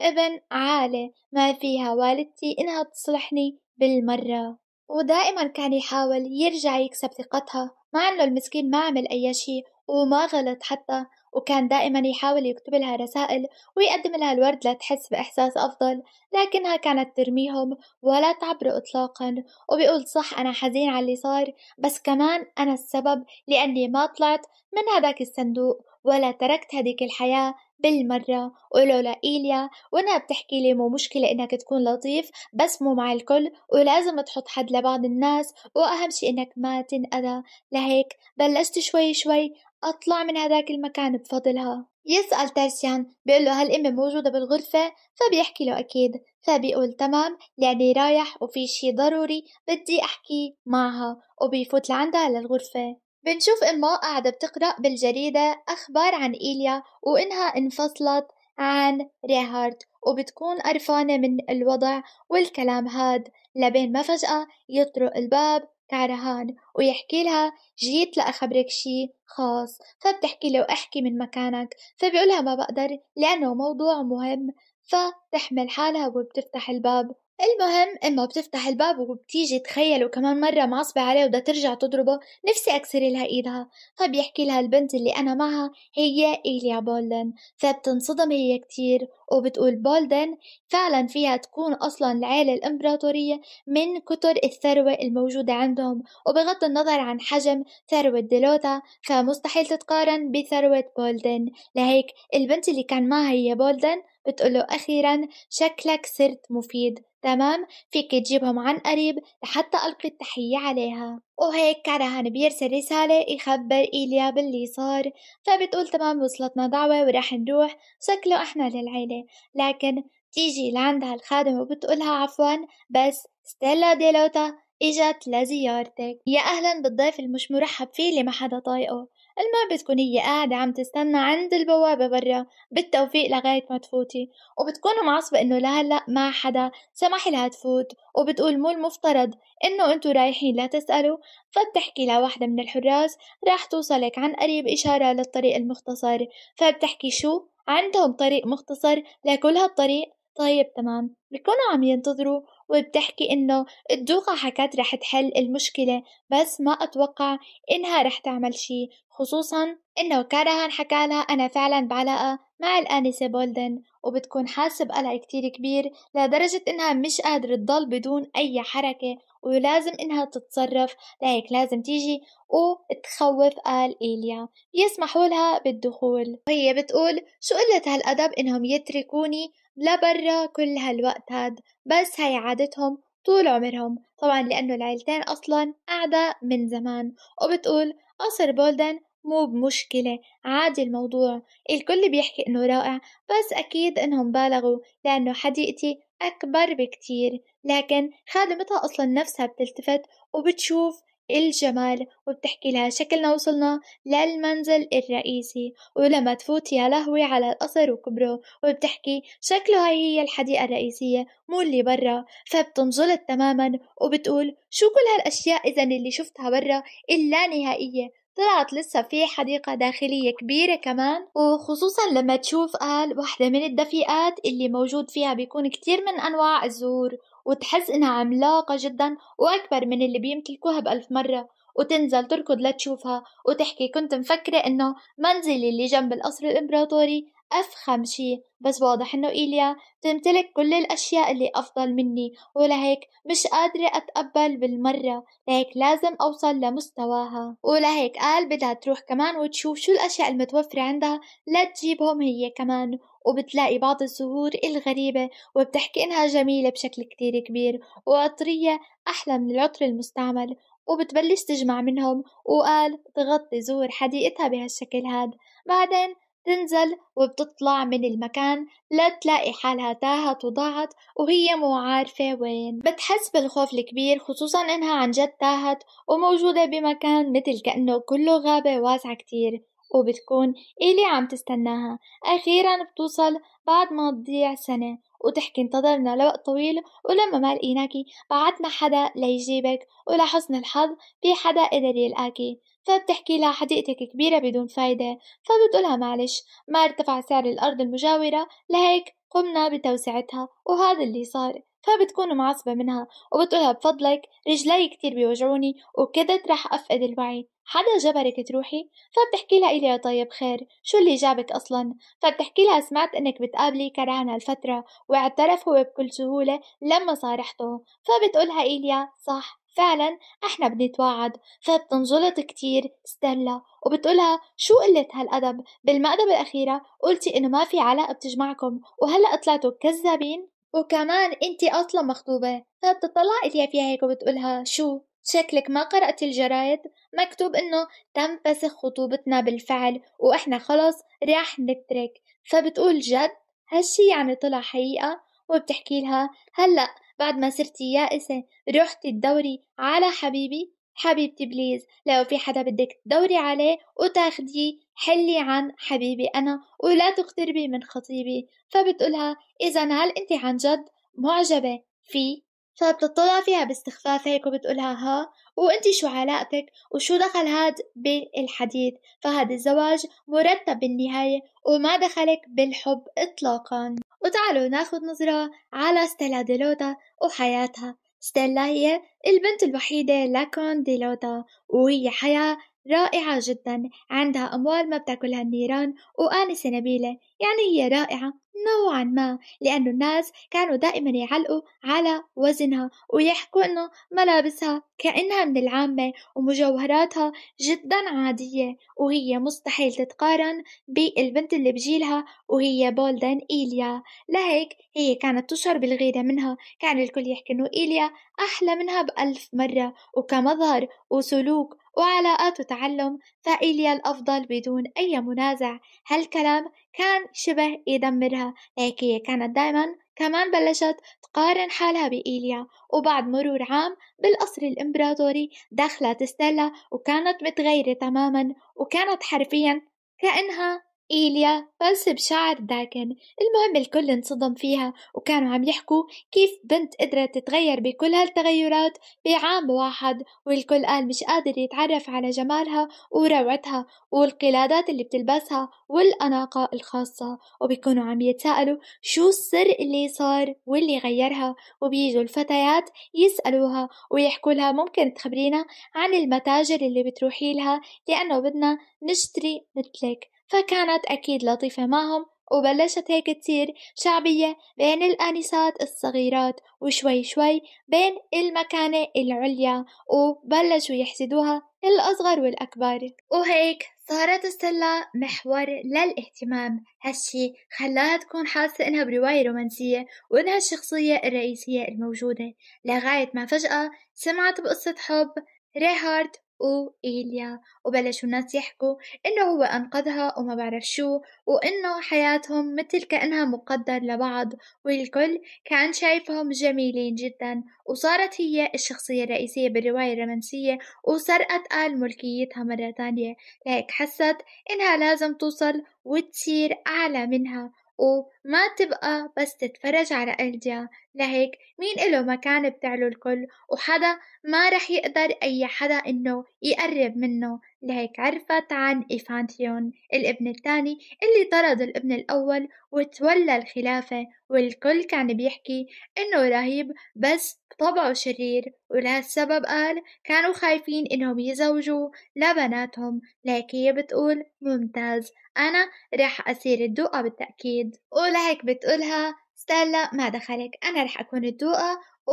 ابن عالة ما فيها والدتي إنها تصلحني بالمرة ودائما كان يحاول يرجع يكسب ثقتها مع إنه المسكين ما عمل أي شي وما غلط حتى وكان دائما يحاول يكتب لها رسائل ويقدم لها الورد لتحس بإحساس أفضل لكنها كانت ترميهم ولا تعبر إطلاقا وبيقول صح أنا حزين على اللي صار بس كمان أنا السبب لأني ما طلعت من هذاك الصندوق ولا تركت هذيك الحياة بالمرة ولولا إيليا وأنا بتحكي لي مو مشكلة إنك تكون لطيف بس مو مع الكل ولازم تحط حد لبعض الناس وأهم شي إنك ما تنأذى لهيك بلشت شوي شوي أطلع من هذاك المكان بفضلها يسأل تارسيان بيقول له هل أمي موجودة بالغرفة؟ فبيحكي له أكيد فبيقول تمام لأني رايح وفي شي ضروري بدي أحكي معها وبيفوت لعندها للغرفة بنشوف أمه قاعدة بتقرأ بالجريدة أخبار عن إيليا وإنها انفصلت عن ريهارد وبتكون قرفانة من الوضع والكلام هاد لبين ما فجأة يطرق الباب تعرهان ويحكي لها جيت لأخبرك شي خاص فبتحكي له أحكي من مكانك فبيقولها ما بقدر لأنه موضوع مهم فتحمل حالها وبتفتح الباب المهم اما بتفتح الباب وبتيجي تخيلوا كمان مرة معصبة عليه وبدها ترجع تضربه نفسي اكسر لها ايدها فبيحكي لها البنت اللي انا معها هي ايليا بولن فبتنصدم هي كتير وبتقول بولدن فعلا فيها تكون أصلا العيلة الإمبراطورية من كتر الثروة الموجودة عندهم وبغض النظر عن حجم ثروة ديلوتا فمستحيل تتقارن بثروة بولدن لهيك البنت اللي كان معها هي بولدن بتقوله أخيرا شكلك صرت مفيد تمام فيك تجيبهم عن قريب لحتى ألقي التحية عليها وهيك كرهن بيرسل رسالة يخبر إيليا باللي صار فبتقول تمام وصلتنا دعوة ورح نروح شكله إحنا للعيلة لكن تيجي لعندها الخادمة وبتقولها عفوا بس ستيلا ديلوتا إجت لزيارتك يا أهلا بالضيف المش مرحب فيه اللي ما حدا طايقه الما بتكون هي قاعدة عم تستنى عند البوابة برا بالتوفيق لغاية ما تفوتي وبتكون معصبة إنه لهلا ما حدا سمح لها تفوت وبتقول مو المفترض إنه انتو رايحين لا تسألوا فبتحكي لوحدة من الحراس راح توصلك عن قريب إشارة للطريق المختصر فبتحكي شو عندهم طريق مختصر لكل هالطريق طيب تمام بيكونوا عم ينتظروا وبتحكي إنه الدوقة حكت رح تحل المشكلة بس ما أتوقع إنها رح تعمل شي خصوصا إنه كارهان حكى لها أنا فعلا بعلاقة مع الآنسة بولدن وبتكون حاسة بقلق كتير كبير لدرجة إنها مش قادرة تضل بدون أي حركة ولازم إنها تتصرف لهيك لازم تيجي وتخوف قال إيليا يسمحوا لها بالدخول وهي بتقول شو قلة هالأدب إنهم يتركوني لبرا كل هالوقت هاد بس هي عادتهم طول عمرهم طبعا لأنه العيلتين أصلا قاعدة من زمان وبتقول قصر بولدن مو بمشكلة عادي الموضوع الكل بيحكي انه رائع بس اكيد انهم بالغوا لانه حديقتي اكبر بكتير لكن خادمتها اصلا نفسها بتلتفت وبتشوف الجمال وبتحكي لها شكلنا وصلنا للمنزل الرئيسي ولما تفوت يا لهوي على القصر وكبره وبتحكي شكله هاي هي الحديقة الرئيسية مو اللي برا فبتنجلط تماما وبتقول شو كل هالأشياء إذا اللي شفتها برا اللانهائية طلعت لسه في حديقة داخلية كبيرة كمان وخصوصا لما تشوف قال واحدة من الدفيئات اللي موجود فيها بيكون كتير من أنواع الزهور وتحس إنها عملاقة جدا وأكبر من اللي بيمتلكوها بألف مرة وتنزل تركض لتشوفها وتحكي كنت مفكرة إنه منزلي اللي جنب القصر الإمبراطوري أفخم شي بس واضح إنه إيليا تمتلك كل الأشياء اللي أفضل مني ولهيك مش قادرة أتقبل بالمرة لهيك لازم أوصل لمستواها ولهيك قال بدها تروح كمان وتشوف شو الأشياء المتوفرة عندها لا تجيبهم هي كمان وبتلاقي بعض الزهور الغريبة وبتحكي إنها جميلة بشكل كتير كبير وعطرية أحلى من العطر المستعمل وبتبلش تجمع منهم وقال تغطي زهور حديقتها بهالشكل هاد بعدين تنزل وبتطلع من المكان لا تلاقي حالها تاهت وضاعت وهي مو عارفة وين بتحس بالخوف الكبير خصوصا انها عن جد تاهت وموجودة بمكان مثل كأنه كله غابة واسعة كتير وبتكون إلي عم تستناها أخيرا بتوصل بعد ما تضيع سنة وتحكي انتظرنا لوقت طويل ولما ما لقيناكي بعتنا حدا ليجيبك ولحسن الحظ في حدا قدر يلقاكي فبتحكي لها حديقتك كبيرة بدون فايدة فبتقولها معلش ما ارتفع سعر الأرض المجاورة لهيك قمنا بتوسعتها وهذا اللي صار فبتكون معصبة منها وبتقولها بفضلك رجلي كتير بيوجعوني وكدت رح أفقد الوعي حدا جبرك تروحي فبتحكي لها إلي طيب خير شو اللي جابك أصلا فبتحكي لها سمعت إنك بتقابلي كرهنا الفترة واعترف هو بكل سهولة لما صارحته فبتقولها إليا صح فعلا احنا بنتواعد فبتنجلط كتير ستيلا وبتقولها شو قلة هالأدب بالمأدبة الأخيرة قلتي إنه ما في علاقة بتجمعكم وهلأ طلعتوا كذابين وكمان انت اصلا مخطوبة فبتطلع إليا فيها هيك وبتقولها شو شكلك ما قرأت الجرايد مكتوب انه تم فسخ خطوبتنا بالفعل واحنا خلص راح نترك فبتقول جد هالشي يعني طلع حقيقة وبتحكي لها هلأ بعد ما صرتي يائسة رحتي تدوري على حبيبي حبيبتي بليز لو في حدا بدك تدوري عليه وتاخديه حلي عن حبيبي أنا ولا تقتربي من خطيبي فبتقولها إذا هل أنت عن جد معجبة فيه فبتطلع فيها باستخفاف هيك وبتقولها ها وانت شو علاقتك وشو دخل هاد بالحديث فهذا الزواج مرتب بالنهاية وما دخلك بالحب اطلاقا وتعالوا ناخد نظرة على ستيلا ديلوتا وحياتها ستيلا هي البنت الوحيدة لكون ديلوتا وهي حياة رائعة جدا عندها أموال ما بتاكلها النيران وآنسة نبيلة يعني هي رائعة نوعا ما لأن الناس كانوا دائما يعلقوا على وزنها ويحكوا أنه ملابسها كأنها من العامة ومجوهراتها جدا عادية وهي مستحيل تتقارن بالبنت اللي بجيلها وهي بولدن إيليا لهيك هي كانت تشعر بالغيرة منها كان الكل يحكي أنه إيليا أحلى منها بألف مرة وكمظهر وسلوك وعلاقات وتعلم فإليا الأفضل بدون أي منازع هالكلام كان شبه يدمرها هيك هي كانت دايما كمان بلشت تقارن حالها بإيليا وبعد مرور عام بالقصر الإمبراطوري دخلت ستيلا وكانت متغيرة تماما وكانت حرفيا كأنها إيليا بس بشعر داكن المهم الكل انصدم فيها وكانوا عم يحكوا كيف بنت قدرت تتغير بكل هالتغيرات بعام واحد والكل قال مش قادر يتعرف على جمالها وروعتها والقلادات اللي بتلبسها والأناقة الخاصة وبيكونوا عم يتساءلوا شو السر اللي صار واللي غيرها وبيجوا الفتيات يسألوها ويحكوا لها ممكن تخبرينا عن المتاجر اللي بتروحي لها لأنه بدنا نشتري مثلك فكانت أكيد لطيفة معهم وبلشت هيك تصير شعبية بين الآنسات الصغيرات وشوي شوي بين المكانة العليا وبلشوا يحسدوها الأصغر والأكبر وهيك صارت السلة محور للاهتمام هالشي خلاها تكون حاسة إنها برواية رومانسية وإنها الشخصية الرئيسية الموجودة لغاية ما فجأة سمعت بقصة حب ريهارد وإيليا وبلشوا الناس يحكوا إنه هو أنقذها وما بعرف شو وإنه حياتهم مثل كأنها مقدر لبعض والكل كان شايفهم جميلين جدا وصارت هي الشخصية الرئيسية بالرواية الرومانسية وسرقت آل ملكيتها مرة تانية لهيك حست إنها لازم توصل وتصير أعلى منها وما تبقى بس تتفرج على أهلها لهيك مين إله مكان بتعلو الكل وحدا ما رح يقدر أي حدا إنه يقرب منه لهيك عرفت عن إيفانتيون الابن الثاني اللي طرد الابن الأول وتولى الخلافة والكل كان بيحكي إنه رهيب بس طبعه شرير ولهالسبب قال كانوا خايفين إنهم يزوجوا لبناتهم لكن هي بتقول ممتاز أنا راح أصير الدوقة بالتأكيد ولهيك بتقولها ستيلا ما دخلك أنا راح أكون الدوقة و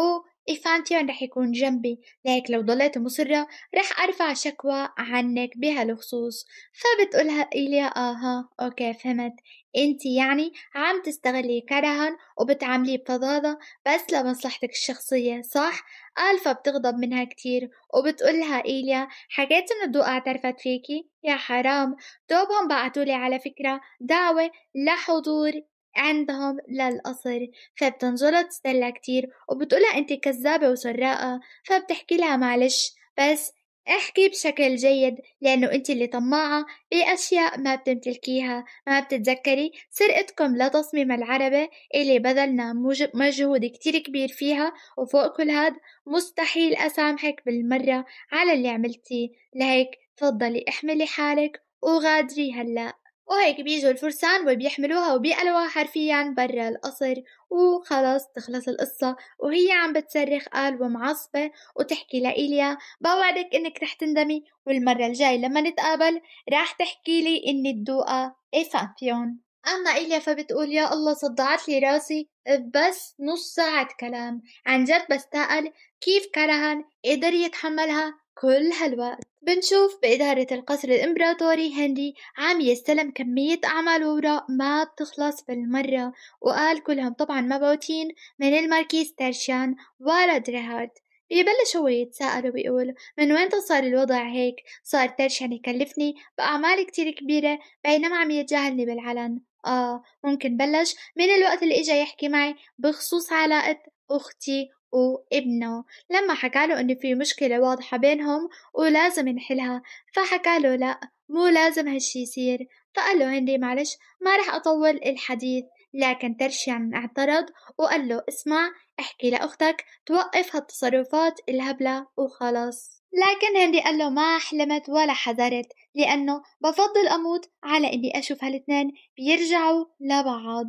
إيفانتيون رح يكون جنبي لهيك لو ضليت مصرة رح أرفع شكوى عنك بهالخصوص فبتقولها إيليا آها أوكي فهمت انت يعني عم تستغلي كرها وبتعامليه بفظاظة بس لمصلحتك الشخصية صح؟ ألفا بتغضب منها كتير وبتقولها إيليا حكيت إن الضوء اعترفت فيكي؟ يا حرام دوبهم بعتولي على فكرة دعوة لحضور عندهم للقصر فبتنجلط ستيلا كتير وبتقولها انت كذابة وسراقة فبتحكي لها معلش بس احكي بشكل جيد لأنه أنت اللي طماعة بأشياء ما بتمتلكيها ما بتتذكري سرقتكم لتصميم العربة اللي بذلنا مجهود كتير كبير فيها وفوق كل هاد مستحيل أسامحك بالمرة على اللي عملتيه لهيك تفضلي احملي حالك وغادري هلأ وهيك بيجوا الفرسان وبيحملوها وبيقلوها حرفيا برا القصر وخلص تخلص القصة وهي عم بتصرخ قال ومعصبة وتحكي لإيليا بوعدك إنك رح تندمي والمرة الجاي لما نتقابل رح تحكي لي إني الدوقة إيفامبيون أما إيليا فبتقول يا الله صدعت لي راسي بس نص ساعة كلام عن جد بستقل كيف كرهن قدر يتحملها كل هالوقت بنشوف بإدارة القصر الإمبراطوري هنري عم يستلم كمية أعمال وأوراق ما بتخلص بالمرة وقال كلهم طبعا مبعوتين من الماركيز ترشان ولا درهاد بيبلش هو يتساءل وبيقول من وين صار الوضع هيك صار ترشان يكلفني بأعمال كتير كبيرة بينما عم يتجاهلني بالعلن آه ممكن بلش من الوقت اللي إجا يحكي معي بخصوص علاقة أختي وابنه لما حكاله انه في مشكلة واضحة بينهم ولازم نحلها فحكاله لأ مو لازم هالشي يصير فقال له هنري معلش ما رح أطول الحديث لكن ترشيان اعترض وقال له اسمع احكي لأختك توقف هالتصرفات الهبلة وخلص لكن هندي قال له ما حلمت ولا حذرت لأنه بفضل أموت على إني أشوف هالاثنين بيرجعوا لبعض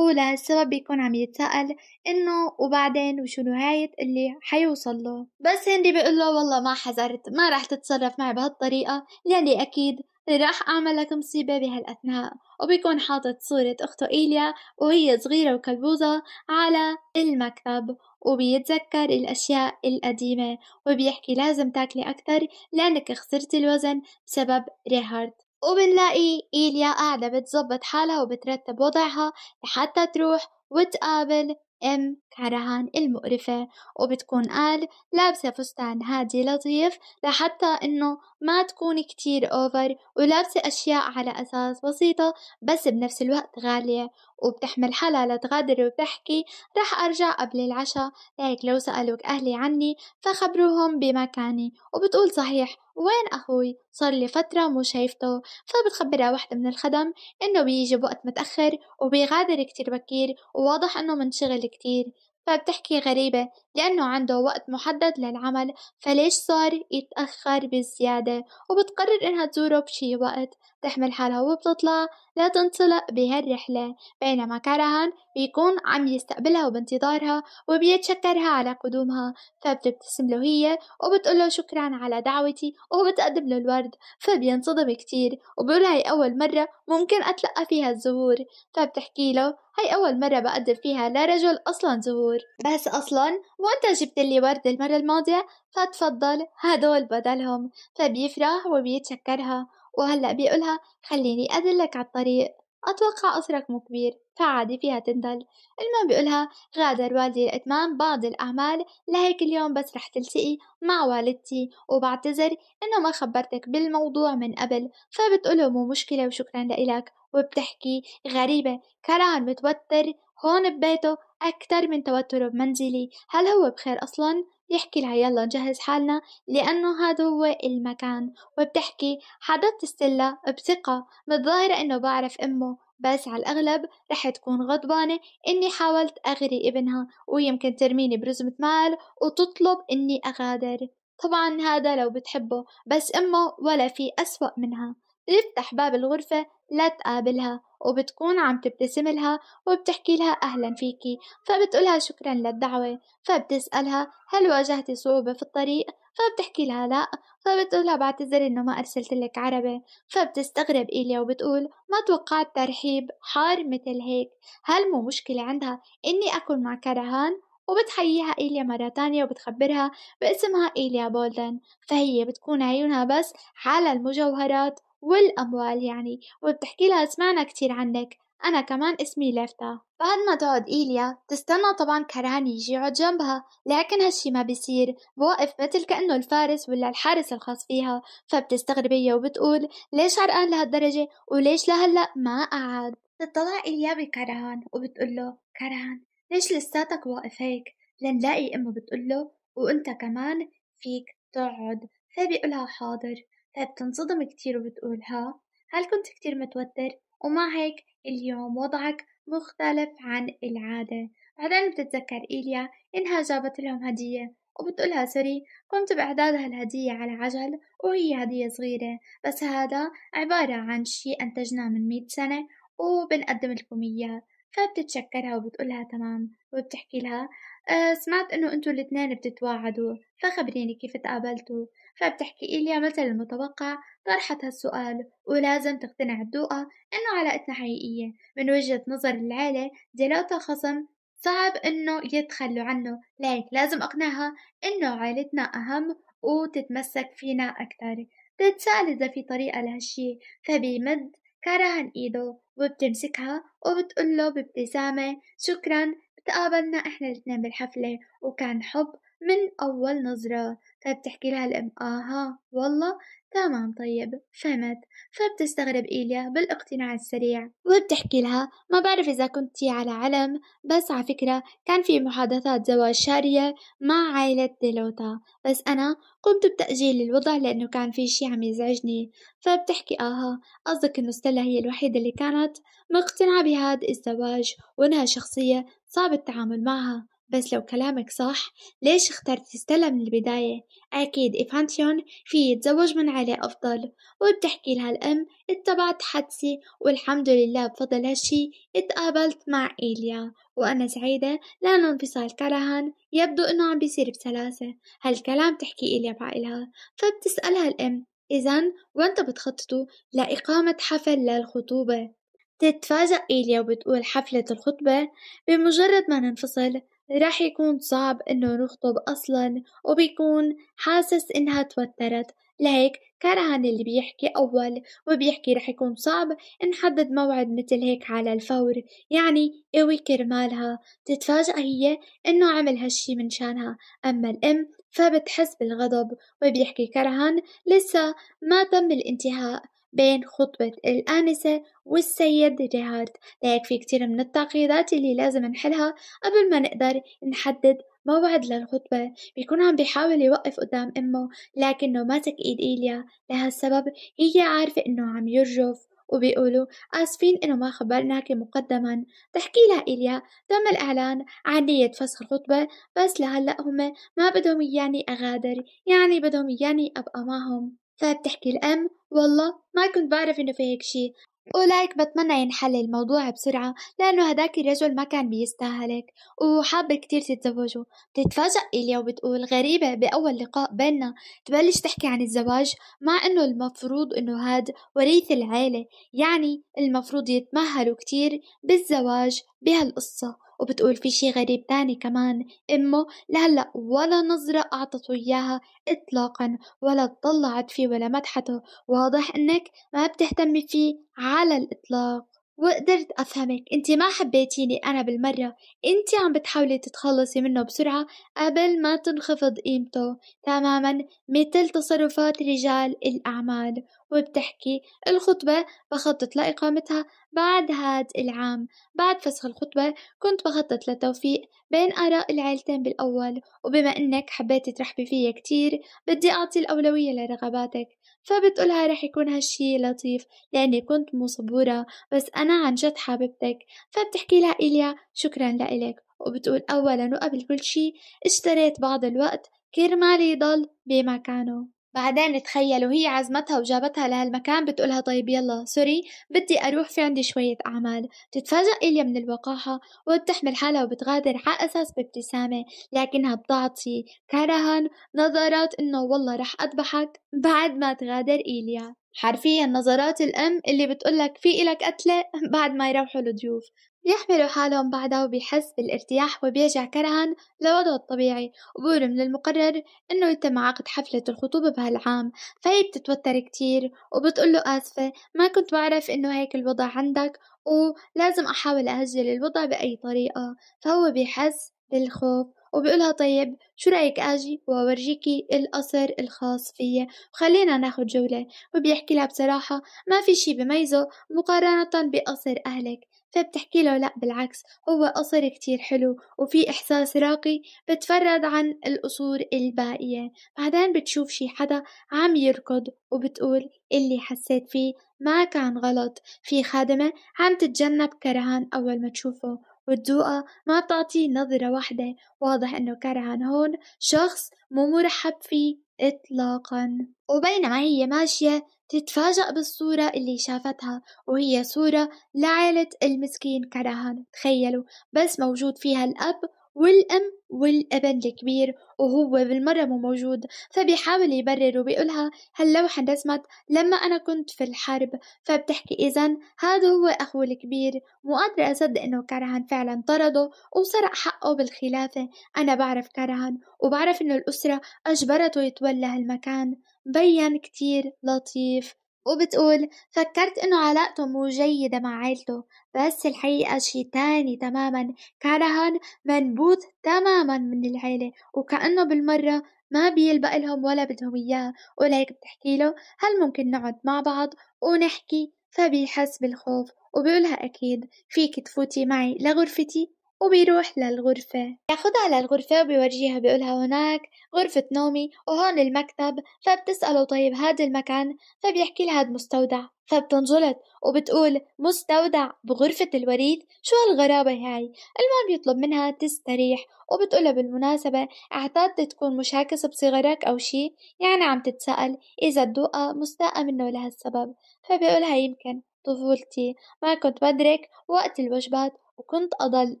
ولهالسبب بيكون عم يتسأل إنه وبعدين وشو نهاية اللي حيوصل له بس هندي بيقول له والله ما حذرت ما راح تتصرف معي بهالطريقة لأني أكيد راح أعمل لك مصيبة بهالأثناء وبيكون حاطط صورة أخته إيليا وهي صغيرة وكلبوزة على المكتب وبيتذكر الأشياء القديمة وبيحكي لازم تاكلي أكثر لأنك خسرتي الوزن بسبب ريهارد وبنلاقي إيليا قاعدة بتزبط حالها وبترتب وضعها لحتى تروح وتقابل أم كرهان المقرفة وبتكون قال لابسة فستان هادي لطيف لحتى إنه ما تكون كتير أوفر ولابسة أشياء على أساس بسيطة بس بنفس الوقت غالية وبتحمل حالة لتغادر وبتحكي رح أرجع قبل العشاء لهيك لو سألوك أهلي عني فخبروهم بمكاني وبتقول صحيح وين أخوي صار لي فترة مو شايفته فبتخبرها واحدة من الخدم إنه بيجي بوقت متأخر وبيغادر كتير بكير وواضح إنه منشغل كتير فبتحكي غريبة لأنه عنده وقت محدد للعمل فليش صار يتأخر بزيادة وبتقرر إنها تزوره بشي وقت تحمل حالها وبتطلع لا تنطلق بهالرحلة بينما كارهان بيكون عم يستقبلها وبانتظارها وبيتشكرها على قدومها فبتبتسم له هي وبتقوله شكرا على دعوتي وبتقدم له الورد فبينصدم كتير وبيقول هي أول مرة ممكن أتلقى فيها الزهور فبتحكي له هاي أول مرة بقدم فيها لرجل أصلا زهور بس أصلا وأنت جبت لي ورد المرة الماضية فتفضل هدول بدلهم فبيفرح وبيتشكرها وهلأ بيقولها خليني أدلك على الطريق أتوقع مو كبير فعادي فيها تندل المهم بيقولها غادر والدي لإتمام بعض الأعمال لهيك اليوم بس رح تلتقي مع والدتي وبعتذر إنه ما خبرتك بالموضوع من قبل فبتقوله مو مشكلة وشكرا لإلك وبتحكي غريبة كران متوتر هون ببيته أكتر من توتره بمنزلي هل هو بخير أصلا؟ يحكي لها يلا نجهز حالنا لأنه هذا هو المكان وبتحكي حضرت السلة بثقة متظاهرة إنه بعرف أمه بس على الأغلب رح تكون غضبانة إني حاولت أغري ابنها ويمكن ترميني برزمة مال وتطلب إني أغادر طبعا هذا لو بتحبه بس أمه ولا في أسوأ منها بتفتح باب الغرفة لتقابلها وبتكون عم تبتسم لها وبتحكي لها أهلا فيكي فبتقولها شكرا للدعوة فبتسألها هل واجهتي صعوبة في الطريق فبتحكي لها لا فبتقولها بعتذر انه ما ارسلت لك عربة فبتستغرب إيليا وبتقول ما توقعت ترحيب حار مثل هيك هل مو مشكلة عندها اني اكل مع كرهان وبتحييها إيليا مرة تانية وبتخبرها باسمها إيليا بولدن فهي بتكون عيونها بس على المجوهرات والأموال يعني وبتحكي لها سمعنا كتير عنك أنا كمان اسمي ليفتا بعد ما تقعد إيليا تستنى طبعا كرهان يجي يقعد جنبها لكن هالشي ما بيصير بوقف مثل كأنه الفارس ولا الحارس الخاص فيها فبتستغرب هي وبتقول ليش عرقان لهالدرجة وليش لهلأ ما قعد بتطلع إيليا بكرهان وبتقول له كرهان ليش لساتك واقف هيك لنلاقي أمه بتقول له وأنت كمان فيك تقعد فبيقولها حاضر فبتنصدم طيب، كتير وبتقولها هل كنت كتير متوتر ومع هيك اليوم وضعك مختلف عن العادة بعدين بتتذكر إيليا إنها جابت لهم هدية وبتقولها سوري قمت بإعداد هالهدية على عجل وهي هدية صغيرة بس هذا عبارة عن شيء أنتجناه من مئة سنة وبنقدم لكم إياه فبتتشكرها وبتقولها تمام وبتحكي لها أه سمعت إنه أنتوا الاتنين بتتواعدوا فخبريني كيف تقابلتوا فبتحكي إيليا مثل المتوقع طرحت هالسؤال ولازم تقتنع الدوقة إنه علاقتنا حقيقية من وجهة نظر العيلة دلوقتي خصم صعب إنه يتخلوا عنه لهيك لازم أقنعها إنه عائلتنا أهم وتتمسك فينا أكتر بتتسأل إذا في طريقة لهالشي فبيمد كرهن إيده وبتمسكها وبتقوله بابتسامة شكرا تقابلنا إحنا الاتنين بالحفلة وكان حب من أول نظرة فبتحكي طيب لها الأم آها والله تمام طيب فهمت فبتستغرب إيليا بالاقتناع السريع وبتحكي لها ما بعرف إذا كنتي على علم بس على فكرة كان في محادثات زواج شارية مع عائلة ديلوتا بس أنا قمت بتأجيل الوضع لأنه كان في شي عم يزعجني فبتحكي آها قصدك إنه ستيلا هي الوحيدة اللي كانت مقتنعة بهذا الزواج وإنها شخصية صعب التعامل معها بس لو كلامك صح ليش اخترت ستيلا من البداية؟ أكيد إيفانتيون في يتزوج من علي أفضل وبتحكي لها الأم اتبعت حدسي والحمد لله بفضل هالشي اتقابلت مع إيليا وأنا سعيدة لأن انفصال كرهان يبدو أنه عم بيصير بسلاسة هالكلام تحكي إيليا بعقلها فبتسألها الأم إذا وانت بتخططوا لإقامة حفل للخطوبة تتفاجأ إيليا وبتقول حفلة الخطبة بمجرد ما ننفصل رح يكون صعب انه نخطب اصلا وبيكون حاسس انها توترت لهيك كرهن اللي بيحكي أول وبيحكي رح يكون صعب نحدد موعد مثل هيك على الفور يعني قوي كرمالها تتفاجأ هي إنه عمل هالشي من شانها أما الأم فبتحس بالغضب وبيحكي كرهن لسه ما تم الانتهاء بين خطبة الآنسة والسيد ريهارد لهيك في كتير من التعقيدات اللي لازم نحلها قبل ما نقدر نحدد موعد للخطبة بيكون عم بيحاول يوقف قدام أمه لكنه ماسك إيد إيليا لهالسبب هي عارفة إنه عم يرجف وبيقولوا آسفين إنه ما خبرناك مقدما تحكي لها إيليا تم الإعلان عن نية فسخ الخطبة بس لهلأ هم ما بدهم إياني أغادر يعني بدهم إياني أبقى معهم فبتحكي الأم والله ما كنت بعرف إنه في هيك شي ولايك بتمنى ينحل الموضوع بسرعة لأنه هداك الرجل ما كان بيستاهلك وحابة كتير تتزوجوا بتتفاجأ إليا وبتقول غريبة بأول لقاء بيننا تبلش تحكي عن الزواج مع إنه المفروض إنه هاد وريث العيلة يعني المفروض يتمهلوا كتير بالزواج بهالقصة وبتقول في شي غريب تاني كمان أمه لهلأ ولا نظرة أعطته إياها إطلاقا ولا طلعت فيه ولا مدحته واضح إنك ما بتهتمي فيه على الإطلاق وقدرت أفهمك أنت ما حبيتيني أنا بالمرة أنت عم بتحاولي تتخلصي منه بسرعة قبل ما تنخفض قيمته تماما مثل تصرفات رجال الأعمال وبتحكي الخطبة بخطط لإقامتها بعد هاد العام بعد فسخ الخطبة كنت بخطط لتوفيق بين آراء العيلتين بالأول وبما أنك حبيتي ترحبي فيا كتير بدي أعطي الأولوية لرغباتك فبتقولها رح يكون هالشي لطيف لأني كنت مصبورة بس أنا عن جد حاببتك فبتحكي لها إيليا شكرا لإلك وبتقول أولا وقبل كل شي اشتريت بعض الوقت كرمال يضل بمكانه بعدين تخيل وهي عزمتها وجابتها لهالمكان بتقولها طيب يلا سوري بدي أروح في عندي شوية أعمال بتتفاجأ إليا من الوقاحة وبتحمل حالها وبتغادر على أساس بابتسامة لكنها بتعطي كرها نظرات إنه والله رح أذبحك بعد ما تغادر إيليا حرفيا نظرات الأم اللي بتقولك في إلك قتلة بعد ما يروحوا الضيوف بيحملوا حالهم بعدها وبيحس بالارتياح وبيرجع كرها لوضعه الطبيعي وبقول من المقرر انه يتم عقد حفلة الخطوبة بهالعام فهي بتتوتر كتير له آسفة ما كنت بعرف انه هيك الوضع عندك ولازم احاول اهجل الوضع بأي طريقة فهو بيحس بالخوف وبقولها طيب شو رأيك أجي وأورجيكي القصر الخاص فيي وخلينا ناخد جولة وبيحكي لها بصراحة ما في شي بميزه مقارنة بقصر أهلك فبتحكي له لا بالعكس هو قصر كتير حلو وفي إحساس راقي بتفرد عن القصور الباقية بعدين بتشوف شي حدا عم يركض وبتقول اللي حسيت فيه ما كان غلط في خادمة عم تتجنب كرهان أول ما تشوفه والدوقة ما بتعطي نظرة واحدة واضح أنه كرهان هون شخص مو مرحب فيه إطلاقا وبينما هي ماشية تتفاجأ بالصورة اللي شافتها وهي صورة لعيلة المسكين كرهان تخيلوا بس موجود فيها الأب والأم والابن الكبير وهو بالمرة مو موجود فبيحاول يبرر وبيقولها هاللوحة انرسمت لما أنا كنت في الحرب فبتحكي إذا هذا هو أخوه الكبير مو قادرة أصدق إنه كرهان فعلا طرده وسرق حقه بالخلافة أنا بعرف كرهان وبعرف إنه الأسرة أجبرته يتولى هالمكان بين كتير لطيف وبتقول فكرت إنه علاقته مو جيدة مع عيلته بس الحقيقة شي تاني تماما كارهان منبوذ تماما من العيلة وكأنه بالمرة ما بيلبق لهم ولا بدهم إياه ولهيك بتحكي له هل ممكن نقعد مع بعض ونحكي فبيحس بالخوف وبيقولها أكيد فيك تفوتي معي لغرفتي وبيروح للغرفة ياخدها للغرفة وبيورجيها بيقولها هناك غرفة نومي وهون المكتب فبتسأله طيب هذا المكان فبيحكي لها هاد مستودع فبتنجلط وبتقول مستودع بغرفة الوريث شو هالغرابة هاي المهم بيطلب منها تستريح وبتقولها بالمناسبة اعتادت تكون مشاكس بصغرك أو شي يعني عم تتسأل إذا الدوقة مستاءة منه لهالسبب فبيقولها يمكن طفولتي ما كنت بدرك وقت الوجبات وكنت أضل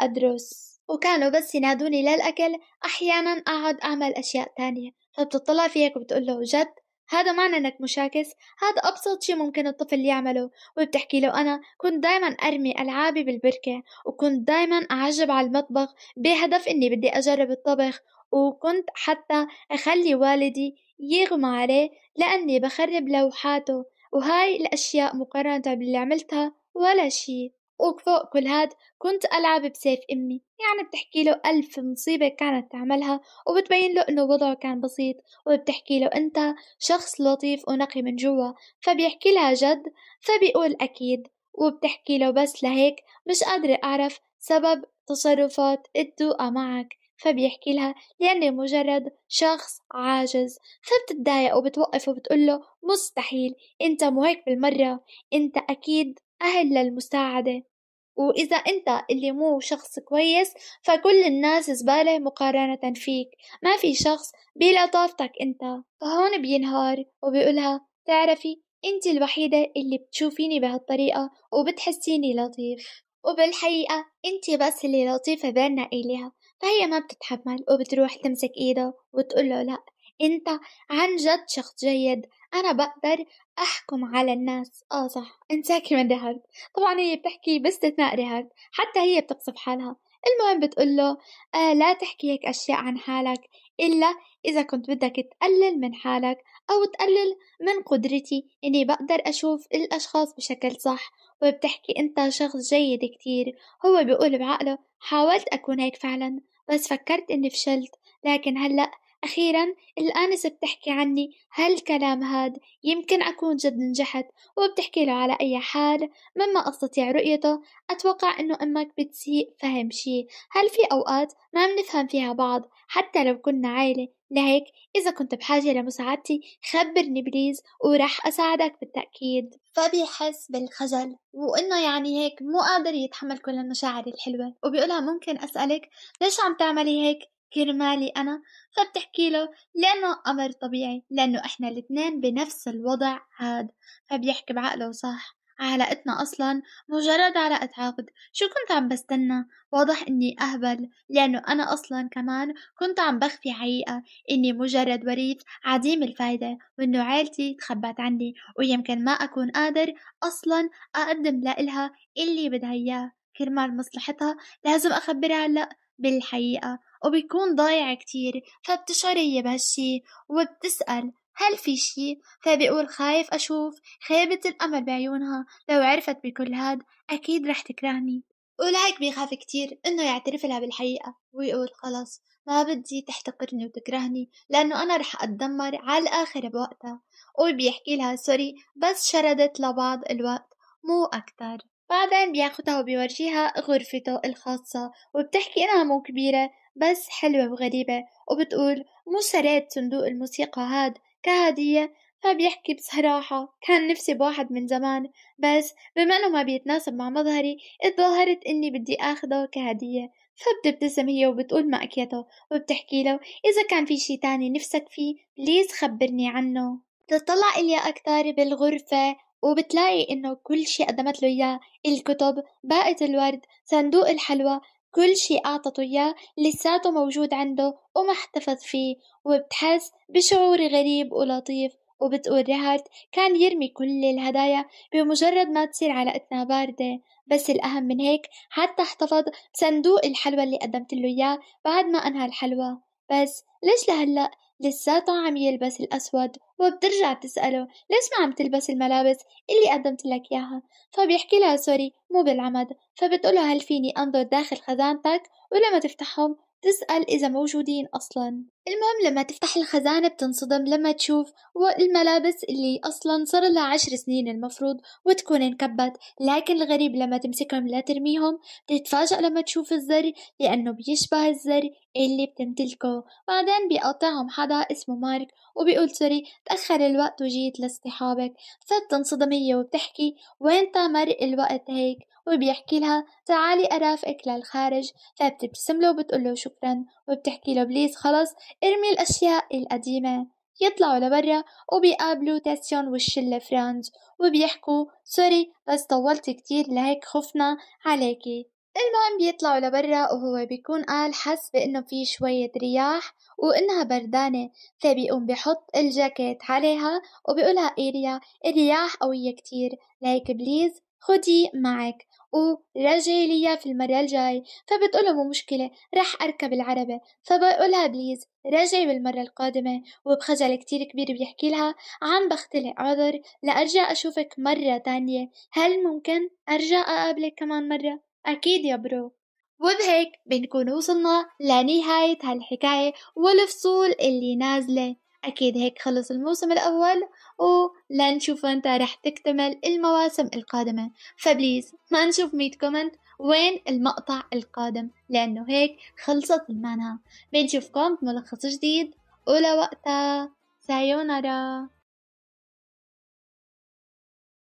أدرس وكانوا بس ينادوني للأكل أحيانا أقعد أعمل أشياء تانية فبتطلع فيك وبتقول له جد هذا معنى انك مشاكس هذا ابسط شي ممكن الطفل يعمله وبتحكي له انا كنت دايما ارمي العابي بالبركة وكنت دايما اعجب على المطبخ بهدف اني بدي اجرب الطبخ وكنت حتى اخلي والدي يغمى عليه لاني بخرب لوحاته وهاي الاشياء مقارنة باللي عملتها ولا شي وفوق كل هاد كنت ألعب بسيف أمي يعني بتحكي له ألف مصيبة كانت تعملها وبتبين له إنه وضعه كان بسيط وبتحكي له أنت شخص لطيف ونقي من جوا فبيحكي لها جد فبيقول أكيد وبتحكي له بس لهيك مش قادرة أعرف سبب تصرفات الدوقة معك فبيحكي لها لأني مجرد شخص عاجز فبتتضايق وبتوقف وبتقول له مستحيل انت مو هيك بالمرة انت أكيد أهل للمساعدة وإذا أنت اللي مو شخص كويس فكل الناس زبالة مقارنة فيك ما في شخص بلطافتك أنت فهون بينهار وبيقولها تعرفي أنت الوحيدة اللي بتشوفيني بهالطريقة وبتحسيني لطيف وبالحقيقة أنت بس اللي لطيفة بيننا إليها فهي ما بتتحمل وبتروح تمسك إيده وتقول له لأ أنت عن جد شخص جيد أنا بقدر أحكم على الناس آه صح انساكي من رهد طبعا هي بتحكي باستثناء رهد حتى هي بتقصف حالها المهم بتقوله آه لا تحكي هيك أشياء عن حالك إلا إذا كنت بدك تقلل من حالك أو تقلل من قدرتي إني يعني بقدر أشوف الأشخاص بشكل صح وبتحكي أنت شخص جيد كتير هو بيقول بعقله حاولت أكون هيك فعلا بس فكرت إني فشلت لكن هلأ أخيرا الآنسة بتحكي عني هالكلام هاد يمكن أكون جد نجحت وبتحكي له على أي حال مما أستطيع رؤيته أتوقع أنه أمك بتسيء فهم شي هل في أوقات ما بنفهم فيها بعض حتى لو كنا عائلة لهيك إذا كنت بحاجة لمساعدتي خبرني بليز وراح أساعدك بالتأكيد فبيحس بالخجل وإنه يعني هيك مو قادر يتحمل كل المشاعر الحلوة وبيقولها ممكن أسألك ليش عم تعملي هيك كرمالي أنا فبتحكي له لأنه أمر طبيعي لأنه إحنا الاتنين بنفس الوضع هاد فبيحكي بعقله وصح علاقتنا أصلا مجرد علاقة عقد شو كنت عم بستنى واضح إني أهبل لأنه أنا أصلا كمان كنت عم بخفي حقيقة إني مجرد وريث عديم الفايدة وإنه عيلتي تخبت عني ويمكن ما أكون قادر أصلا أقدم لإلها اللي بدها إياه كرمال مصلحتها لازم أخبرها هلأ بالحقيقة وبيكون ضايع كتير فبتشعر هي بهالشي وبتسأل هل في شي فبيقول خايف أشوف خيبة الأمل بعيونها لو عرفت بكل هاد أكيد رح تكرهني ولهيك بيخاف كتير إنه يعترف لها بالحقيقة ويقول خلص ما بدي تحتقرني وتكرهني لأنه أنا رح أتدمر على الآخر بوقتها وبيحكي لها سوري بس شردت لبعض الوقت مو أكتر بعدين بياخدها وبيورجيها غرفته الخاصة وبتحكي إنها مو كبيرة بس حلوة وغريبة وبتقول مو شريت صندوق الموسيقى هاد كهدية فبيحكي بصراحة كان نفسي بواحد من زمان بس بما انه ما بيتناسب مع مظهري اتظاهرت اني بدي اخده كهدية فبتبتسم هي وبتقول ما أكيته وبتحكي له إذا كان في شي تاني نفسك فيه بليز خبرني عنه تطلع إليا أكتر بالغرفة وبتلاقي إنه كل شي قدمت له إياه الكتب باقة الورد صندوق الحلوى كل شي أعطته إياه لساته موجود عنده وما احتفظ فيه وبتحس بشعور غريب ولطيف وبتقول رهارت كان يرمي كل الهدايا بمجرد ما تصير علاقتنا باردة بس الأهم من هيك حتى احتفظ بصندوق الحلوى اللي قدمت له إياه بعد ما أنهى الحلوى بس ليش لهلأ لساته عم يلبس الأسود وبترجع تسأله ليش ما عم تلبس الملابس اللي قدمت لك إياها فبيحكي لها سوري مو بالعمد فبتقوله هل فيني أنظر داخل خزانتك ولما تفتحهم تسأل إذا موجودين أصلا المهم لما تفتح الخزانة بتنصدم لما تشوف الملابس اللي أصلا صار لها عشر سنين المفروض وتكون انكبت لكن الغريب لما تمسكهم لا ترميهم بتتفاجأ لما تشوف الزر لأنه بيشبه الزر اللي بتمتلكه بعدين بيقاطعهم حدا اسمه مارك وبيقول سوري تأخر الوقت وجيت لاصطحابك فبتنصدم هي وبتحكي وين تمر الوقت هيك وبيحكي لها تعالي أرافقك للخارج فبتبتسم له وبتقول له شكرا وبتحكي له بليز خلص ارمي الأشياء القديمة يطلعوا لبرا وبيقابلوا تاسيون والشلة فرانج وبيحكوا سوري بس طولت كتير لهيك خفنا عليكي المهم بيطلعوا لبرا وهو بيكون قال حس بأنه في شوية رياح وإنها بردانة فبيقوم بحط الجاكيت عليها وبيقولها إيريا الرياح قوية كتير لهيك بليز خدي معك ورجعي ليا في المرة الجاي له مو مشكلة رح أركب العربة فبقولها بليز رجعي بالمرة القادمة وبخجل كتير كبير بيحكي لها عم بختلق عذر لأرجع أشوفك مرة تانية هل ممكن أرجع أقابلك كمان مرة؟ أكيد يا برو وبهيك بنكون وصلنا لنهاية هالحكاية والفصول اللي نازلة أكيد هيك خلص الموسم الأول ولنشوف أنت رح تكتمل المواسم القادمة فبليز ما نشوف ميت كومنت وين المقطع القادم لأنه هيك خلصت المانها بنشوفكم بملخص جديد ولوقتها سايونارا